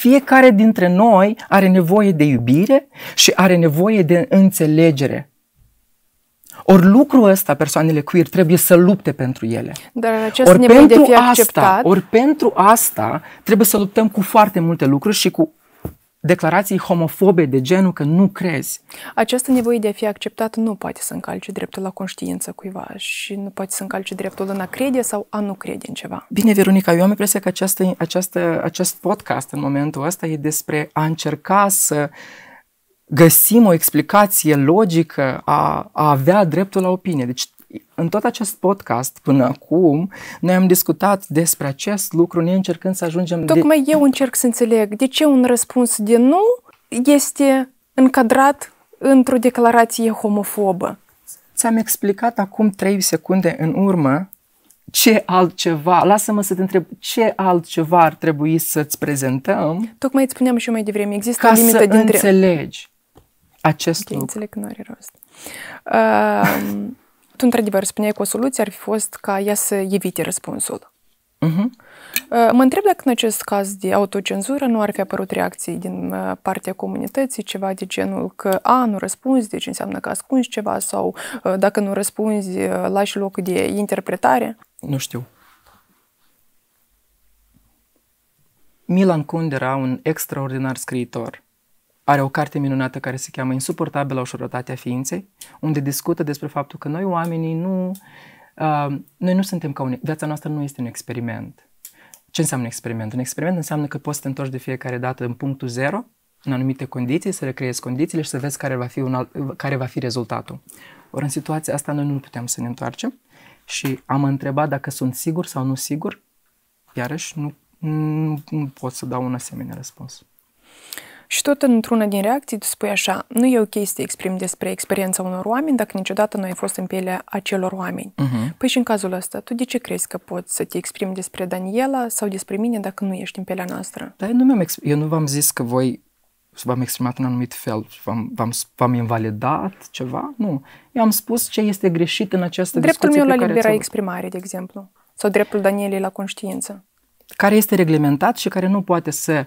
fiecare dintre noi are nevoie de iubire și are nevoie de înțelegere. Ori lucrul ăsta persoanele queer trebuie să lupte pentru ele. Dar în acest ori pentru de fi acceptat... asta, ori pentru asta trebuie să luptăm cu foarte multe lucruri și cu declarații homofobe de genul că nu crezi. Această nevoie de a fi acceptat nu poate să încalce dreptul la conștiință cuiva și nu poate să încalce dreptul în a crede sau a nu crede în ceva. Bine, Veronica, eu am impresia că această, această, acest podcast în momentul ăsta e despre a încerca să găsim o explicație logică a, a avea dreptul la opinie. Deci în tot acest podcast până acum, noi am discutat despre acest lucru, ne încercând să ajungem... Tocmai de... eu încerc să înțeleg de ce un răspuns de nu este încadrat într-o declarație homofobă. Ți-am explicat acum 3 secunde în urmă ce altceva, lasă-mă să te întreb, ce altceva ar trebui să-ți prezentăm? Tocmai îți spuneam și mai devreme, există o limită să înțelegi acest okay, lucru. înțeleg că nu are rost. Uh, tu într-adevăr spuneai că o soluție ar fi fost ca ea să evite răspunsul. Uh-huh. Mă întreb dacă în acest caz de autocenzură nu ar fi apărut reacții din ă, partea comunității, ceva de genul că a, nu răspunzi, deci înseamnă că ascunzi ceva sau ă, dacă nu răspunzi, lași loc de interpretare? Nu știu. Milan Kundera, un extraordinar scriitor, are o carte minunată care se cheamă Insuportabilă ușurătatea ființei, unde discută despre faptul că noi oamenii nu, uh, noi nu suntem ca un, viața noastră nu este un experiment. Ce înseamnă experiment? Un experiment înseamnă că poți să te întorci de fiecare dată în punctul zero, în anumite condiții, să recreezi condițiile și să vezi care va fi, un alt, care va fi rezultatul. Ori în situația asta noi nu putem să ne întoarcem și am întrebat dacă sunt sigur sau nu sigur, iarăși nu, nu, nu pot să dau un asemenea răspuns. Și tot într-una din reacții tu spui așa, nu e ok să te exprimi despre experiența unor oameni dacă niciodată nu ai fost în pielea acelor oameni. Uh-huh. Păi și în cazul ăsta, tu de ce crezi că poți să te exprimi despre Daniela sau despre mine dacă nu ești în pielea noastră? Da, eu nu, mi-am eu nu v-am zis că voi v-am exprimat în anumit fel, v-am, v-am, v-am invalidat ceva, nu. Eu am spus ce este greșit în această Dreptul discuție. Dreptul meu la libera exprimare, de exemplu, sau dreptul Danielei la conștiință care este reglementat și care nu poate să,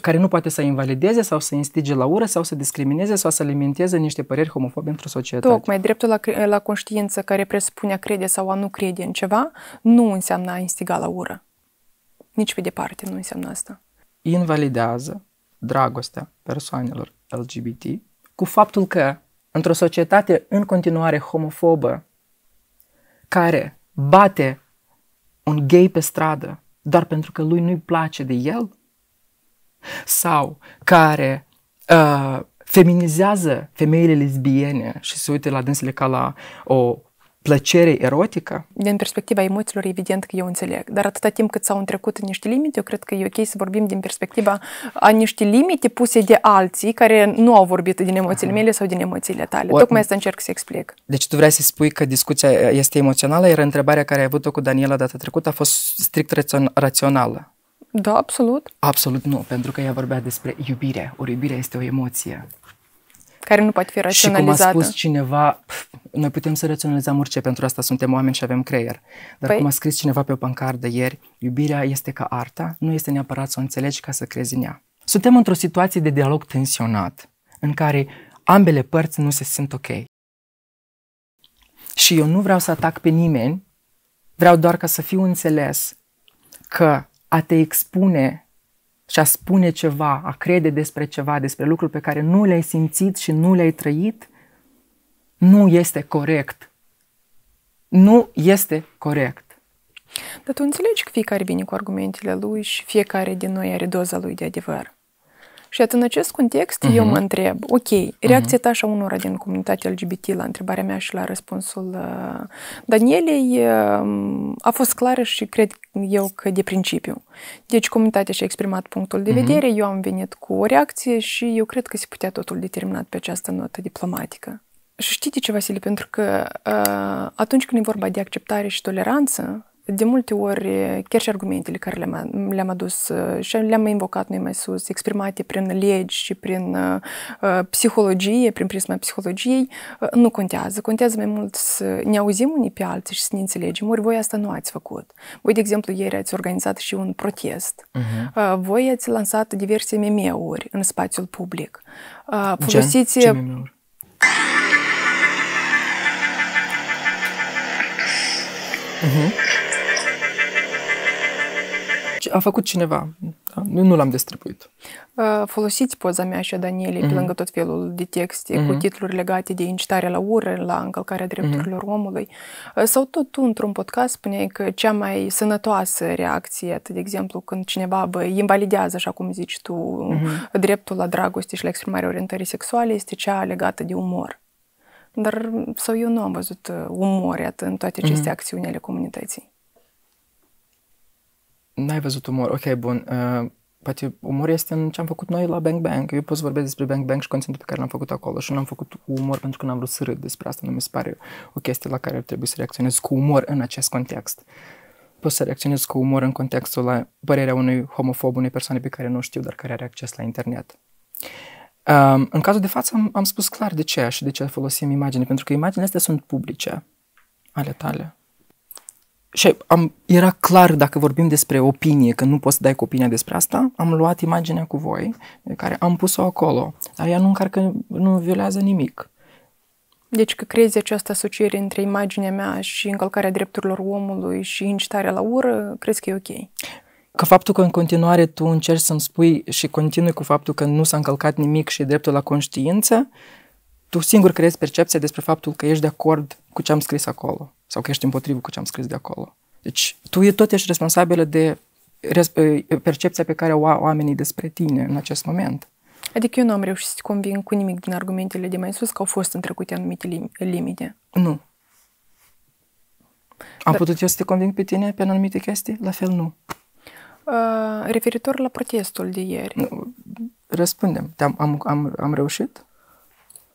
care nu poate să invalideze sau să instige la ură sau să discrimineze sau să alimenteze niște păreri homofobe într-o societate. Tocmai dreptul la, la conștiință care presupune a crede sau a nu crede în ceva nu înseamnă a instiga la ură. Nici pe departe nu înseamnă asta. Invalidează dragostea persoanelor LGBT cu faptul că într-o societate în continuare homofobă care bate un gay pe stradă doar pentru că lui nu-i place de el? Sau care uh, feminizează femeile lesbiene și se uită la dânsele ca la o plăcere erotică? Din perspectiva emoțiilor, evident că eu înțeleg. Dar atâta timp cât s-au întrecut niște limite, eu cred că e ok să vorbim din perspectiva a niște limite puse de alții care nu au vorbit din emoțiile mele sau din emoțiile tale. Or, Tocmai asta încerc să explic. Deci tu vrei să spui că discuția este emoțională, iar întrebarea care ai avut-o cu Daniela data trecută a fost strict rațională. Da, absolut. Absolut nu, pentru că ea vorbea despre iubire. O iubire este o emoție care nu poate fi raționalizată. Și cum a spus cineva, noi putem să raționalizăm orice, pentru asta suntem oameni și avem creier. Dar păi... cum a scris cineva pe o pancardă ieri, iubirea este ca arta, nu este neapărat să o înțelegi ca să crezi în ea. Suntem într-o situație de dialog tensionat, în care ambele părți nu se simt ok. Și eu nu vreau să atac pe nimeni, vreau doar ca să fiu înțeles că a te expune și a spune ceva, a crede despre ceva, despre lucruri pe care nu le-ai simțit și nu le-ai trăit, nu este corect. Nu este corect. Dar tu înțelegi că fiecare vine cu argumentele lui și fiecare din noi are doza lui de adevăr. Și atunci în acest context uh-huh. eu mă mhm. întreb, ok, mhm. reacția uh-huh. ta și a unora din comunitatea LGBT la întrebarea mea și la răspunsul uh, Danielei uh, a fost clară și cred eu că de principiu. Deci comunitatea și-a exprimat punctul de mhm. vedere, uh-huh. eu am venit cu o reacție și eu cred că se putea totul determinat pe această notă diplomatică. Și știi de ce, Vasile? Pentru că uh, atunci când e vorba de acceptare și toleranță, de multe ori, chiar și argumentele care le-am, le adus și le-am invocat noi mai sus, exprimate prin legi și prin uh, psihologie, prin prisma psihologiei, uh, nu contează. Contează mai mult să ne auzim unii pe alții și să ne înțelegem. Ori voi asta nu ați făcut. Voi, de exemplu, ieri ați organizat și un protest. Uh-huh. Uh, voi ați lansat diverse meme-uri în spațiul public. Uh, folosiți... Gen? Ce a făcut cineva. Da? Nu, nu l-am distribuit. Uh, folosiți poza mea și a Danielei mm-hmm. pe mhm. lângă tot felul de texte mm-hmm. cu mhm. titluri legate de incitare la ură, la încălcarea mhm. drepturilor mm-hmm. omului. Uh, sau tot tu, într-un podcast, spuneai că cea mai sănătoasă reacție, de exemplu, când cineva bă, invalidează, așa cum zici tu, mm-hmm. dreptul la dragoste și la exprimarea orientării sexuale, este cea legată de umor. Dar sau eu nu am văzut uh, umor în toate aceste mm-hmm. acțiuni ale comunității. N-ai văzut umor. Ok, bun. Uh, poate umor este în ce am făcut noi la Bang Bang. Eu pot să vorbesc despre Bang Bang și conținutul pe care l-am făcut acolo și nu am făcut umor pentru că n-am vrut să râd despre asta. Nu mi se pare o chestie la care trebuie să reacționez cu umor în acest context. Poți să reacționez cu umor în contextul la părerea unui homofob, unei persoane pe care nu știu, dar care are acces la internet. Um, în cazul de față am, am spus clar de ce și de ce folosim imagini, pentru că imaginile astea sunt publice ale tale și am, era clar dacă vorbim despre opinie, că nu poți să dai cu opinia despre asta, am luat imaginea cu voi, care am pus-o acolo, dar ea nu încarcă, nu violează nimic. Deci că crezi această asociere între imaginea mea și încălcarea drepturilor omului și incitarea la ură, crezi că e ok? Că faptul că în continuare tu încerci să-mi spui și continui cu faptul că nu s-a încălcat nimic și dreptul la conștiință, tu singur crezi percepția despre faptul că ești de acord cu ce am scris acolo sau că ești împotrivă cu ce am scris de acolo. Deci tu tot ești responsabilă de percepția pe care o au oamenii despre tine în acest moment. Adică eu nu am reușit să te conving cu nimic din argumentele de mai sus că au fost întrecute anumite lim- limite. Nu. Am Dar... putut eu să te conving pe tine pe anumite chestii? La fel nu. Uh, referitor la protestul de ieri. Nu. Răspundem. am, am, am reușit?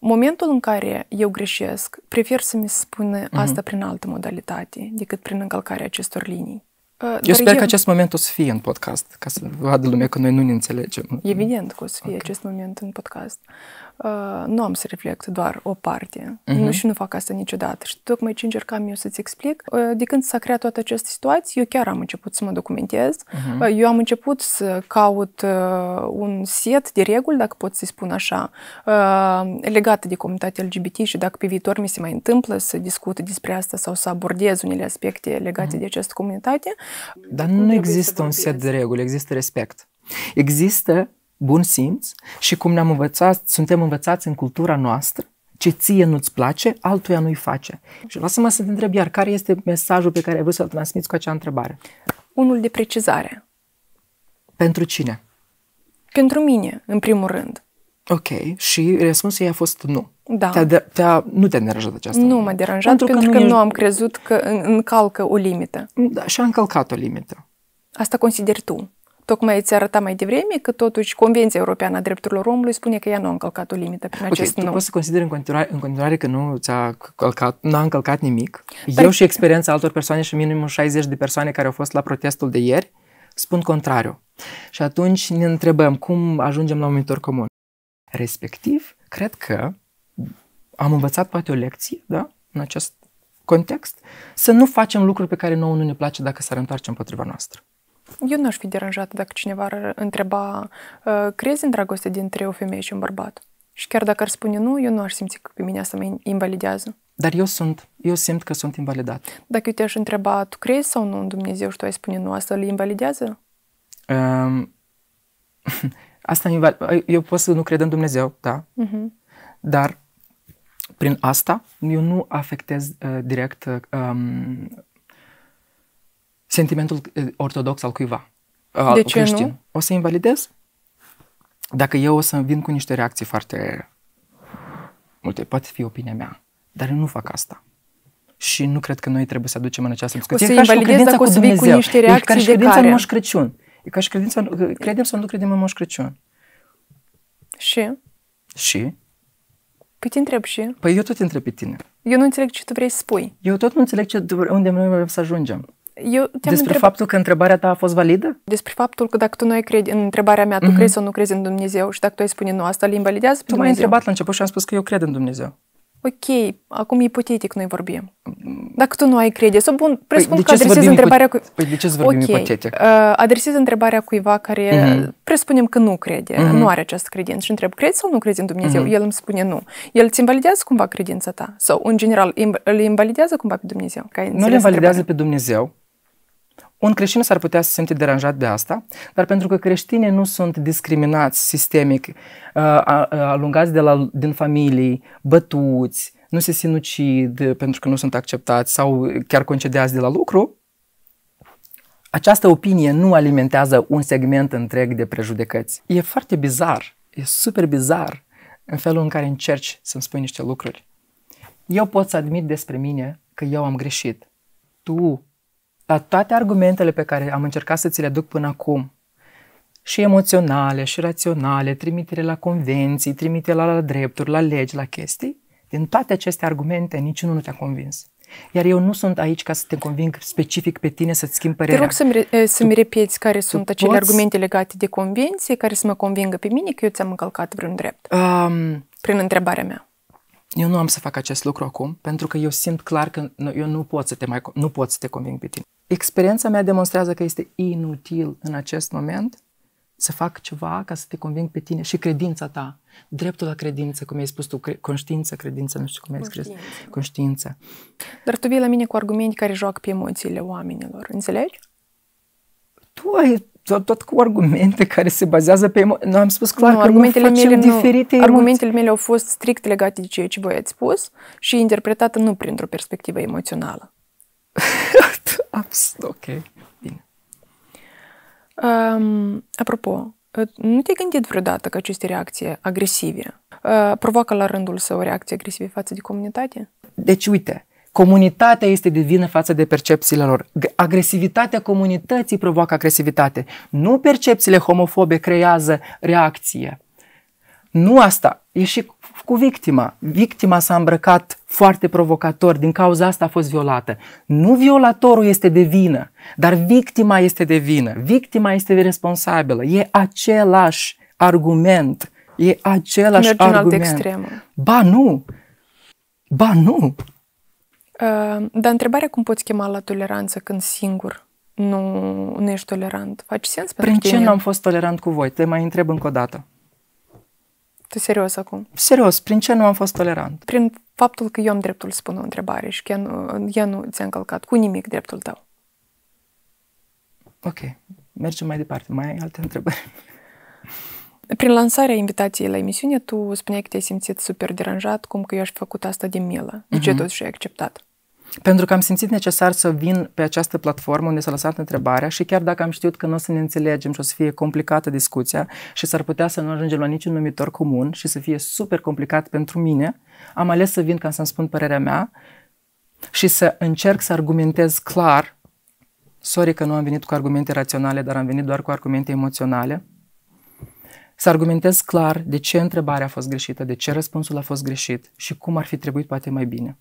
momentul în care eu greșesc, prefer să mi se spune mm-hmm. asta prin altă modalitate decât prin încălcarea acestor linii. Uh, eu Dar sper eu... că acest moment o să fie în podcast, ca să vadă lumea că noi nu ne înțelegem. Evident că o să fie okay. acest moment în podcast. Uh, nu am să reflect doar o parte uh-huh. Mhm. nu, și nu fac asta niciodată. Și tocmai ce încercam eu să-ți explic, uh, de când s-a creat toată această situație, eu chiar am început să mă documentez, uh-huh. eu am început să caut uh, un set de reguli, dacă pot să-i spun așa, uh, legate de comunitatea LGBT și dacă pe viitor mi se mai întâmplă să discut despre asta sau să abordez unele aspecte legate uh-huh. de această comunitate. Dar nu există un set de reguli, există respect. Există bun simț și cum ne-am învățat, suntem învățați în cultura noastră ce ție nu-ți place, altuia nu-i face. Și lasă-mă să te întreb iar, care este mesajul pe care ai vrut să-l transmiți cu acea întrebare? Unul de precizare. Pentru cine? Pentru mine, în primul rând. Ok, și răspunsul ei a fost nu. Da. Te-a, de- te-a, nu te-a deranjat această Nu m-a deranjat pentru, pentru că, că nu, nu am crezut că încalcă o limită. Da, și a încălcat o limită. Asta consideri tu. Tocmai ți arăta mai devreme că totuși Convenția Europeană a Drepturilor Omului spune că ea nu a încălcat o limită prin okay, acest okay, poți să consideri în continuare, în continuare că nu ți-a călcat, nu a încălcat nimic. Dar păi- Eu și experiența altor persoane și minim 60 de persoane care au fost la protestul de ieri spun contrariu. Și atunci ne întrebăm cum ajungem la un monitor comun. Respectiv, cred că am învățat poate o lecție, da? În acest context, să nu facem lucruri pe care nouă nu ne place dacă s-ar întoarce împotriva noastră. Eu nu aș fi deranjată dacă cineva ar întreba ă, crezi în dragoste dintre o femeie și un bărbat? Și chiar dacă ar spune nu, eu nu aș simți că pe mine asta mă invalidează. Dar eu sunt, eu simt că sunt invalidat. Dacă eu te-aș întreba, tu crezi sau nu în Dumnezeu și tu ai spune nu, asta îl invalidează? Um, asta eu pot să nu cred în Dumnezeu, da, uh-huh. dar prin asta eu nu afectez uh, direct um, sentimentul uh, ortodox al cuiva. Uh, al de ce creștin. nu? O să invalidez? Dacă eu o să vin cu niște reacții foarte multe, poate fi opinia mea, dar eu nu fac asta. Și nu cred că noi trebuie să aducem în această discuție. O să invalidez dacă o să vin cu niște reacții e ca și credința de care? în Moș Crăciun. E ca și credința, credem sau nu credem în Moș Crăciun. Și? Și? Păi te întreb și? Păi eu tot întreb pe tine. Eu nu înțeleg ce tu vrei să spui. Eu tot nu înțeleg ce, unde noi vrem să ajungem eu te Despre întrebat... faptul că întrebarea ta a fost validă? Despre faptul că dacă tu nu crezi în întrebarea mea, tu uh-huh. crezi sau nu crezi în Dumnezeu și dacă tu ai spune nu, asta îl invalidează pe Tu m-ai întrebat la început și am spus că eu cred în Dumnezeu. Ok, acum ipotetic noi vorbim. Mm. Dacă tu nu ai crede, sau bun, păi, presupun păi, că adresezi întrebarea cu... Păi de ce să vorbim okay. ipotetic? Uh, adresezi întrebarea cuiva care mm-hmm. presupunem că nu crede, mm-hmm. nu are această credință și întreb, crezi sau nu crezi în Dumnezeu? Mm-hmm. El îmi spune nu. El îți invalidează cumva credința ta? Sau, în general, îl invalidează cumva pe Dumnezeu? nu îl invalidează întrebarea. pe Dumnezeu, un creștin s-ar putea să se simte deranjat de asta, dar pentru că creștinii nu sunt discriminați sistemic, uh, alungați de la, din familii, bătuți, nu se sinucid pentru că nu sunt acceptați sau chiar concediați de la lucru, această opinie nu alimentează un segment întreg de prejudecăți. E foarte bizar, e super bizar în felul în care încerci să-mi spui niște lucruri. Eu pot să admit despre mine că eu am greșit. Tu la toate argumentele pe care am încercat să ți le aduc până acum, și emoționale, și raționale, trimitere la convenții, trimitere la, la drepturi, la legi, la chestii, din toate aceste argumente, niciunul nu te-a convins. Iar eu nu sunt aici ca să te conving specific pe tine să-ți schimbi părerea. Te rog să-mi, re- să-mi repeți care sunt acele poți... argumente legate de convenție care să mă convingă pe mine că eu ți-am încălcat vreun drept. Um, prin întrebarea mea. Eu nu am să fac acest lucru acum, pentru că eu simt clar că eu nu pot să te mai nu pot să te conving pe tine. Experiența mea demonstrează că este inutil în acest moment să fac ceva ca să te conving pe tine și credința ta, dreptul la credință, cum ai spus tu, cre- conștiință, credință, nu știu cum ai scris, conștiință. Dar tu vii la mine cu argumente care joacă pe emoțiile oamenilor, înțelegi? Tu ai tot, tot cu argumente care se bazează pe emoții. Noi am spus clar nu, că argumentele nu mele diferite nu, Argumentele mele au fost strict legate de ceea ce voi ați spus și interpretată nu printr-o perspectivă emoțională. ok, bine. Um, apropo, nu te-ai gândit vreodată că aceste reacții agresive uh, provoacă la rândul său o reacție agresivă față de comunitate? Deci, uite, Comunitatea este de vină față de percepțiile lor. Agresivitatea comunității provoacă agresivitate. Nu percepțiile homofobe creează reacție. Nu asta. E și cu victima. Victima s-a îmbrăcat foarte provocator, din cauza asta a fost violată. Nu violatorul este de vină, dar victima este de vină. Victima este responsabilă. E același argument. E același Mergi argument. În Ba nu! Ba nu! Ehm, dar întrebarea cum poți chema la toleranță când singur nu, nu ești tolerant? Faci sens Prin pentru Prin ce nu am fost tolerant cu voi? Te mai întreb încă o dată. Tu serios acum? Serios, prin ce nu am fost tolerant? Prin faptul că eu am dreptul să pun o întrebare și că ea nu, ea nu ți-a încălcat cu nimic dreptul tău. Ok, mergem mai departe. Mai ai alte întrebări? Prin lansarea invitației la emisiune, tu spuneai că te-ai simțit super deranjat, cum că eu aș fi făcut asta de milă. De ce uh-huh. totuși ai acceptat? Pentru că am simțit necesar să vin pe această platformă unde s-a lăsat întrebarea și chiar dacă am știut că nu o să ne înțelegem și o să fie complicată discuția și s-ar putea să nu ajungem la niciun numitor comun și să fie super complicat pentru mine, am ales să vin ca să-mi spun părerea mea și să încerc să argumentez clar Sorry că nu am venit cu argumente raționale, dar am venit doar cu argumente emoționale să argumentez clar de ce întrebarea a fost greșită, de ce răspunsul a fost greșit și cum ar fi trebuit poate mai bine.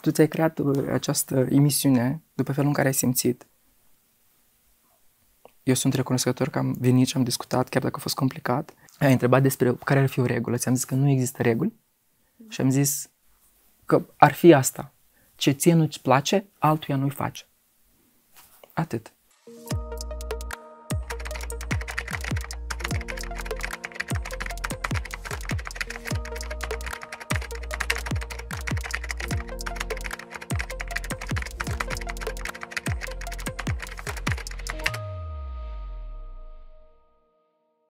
Tu ți-ai creat uh, această emisiune după felul în care ai simțit. Eu sunt recunoscător că am venit și am discutat, chiar dacă a fost complicat. Ai întrebat despre care ar fi o regulă. Ți-am zis că nu există reguli și am zis că ar fi asta. Ce ție nu-ți place, altuia nu-i face. Atât.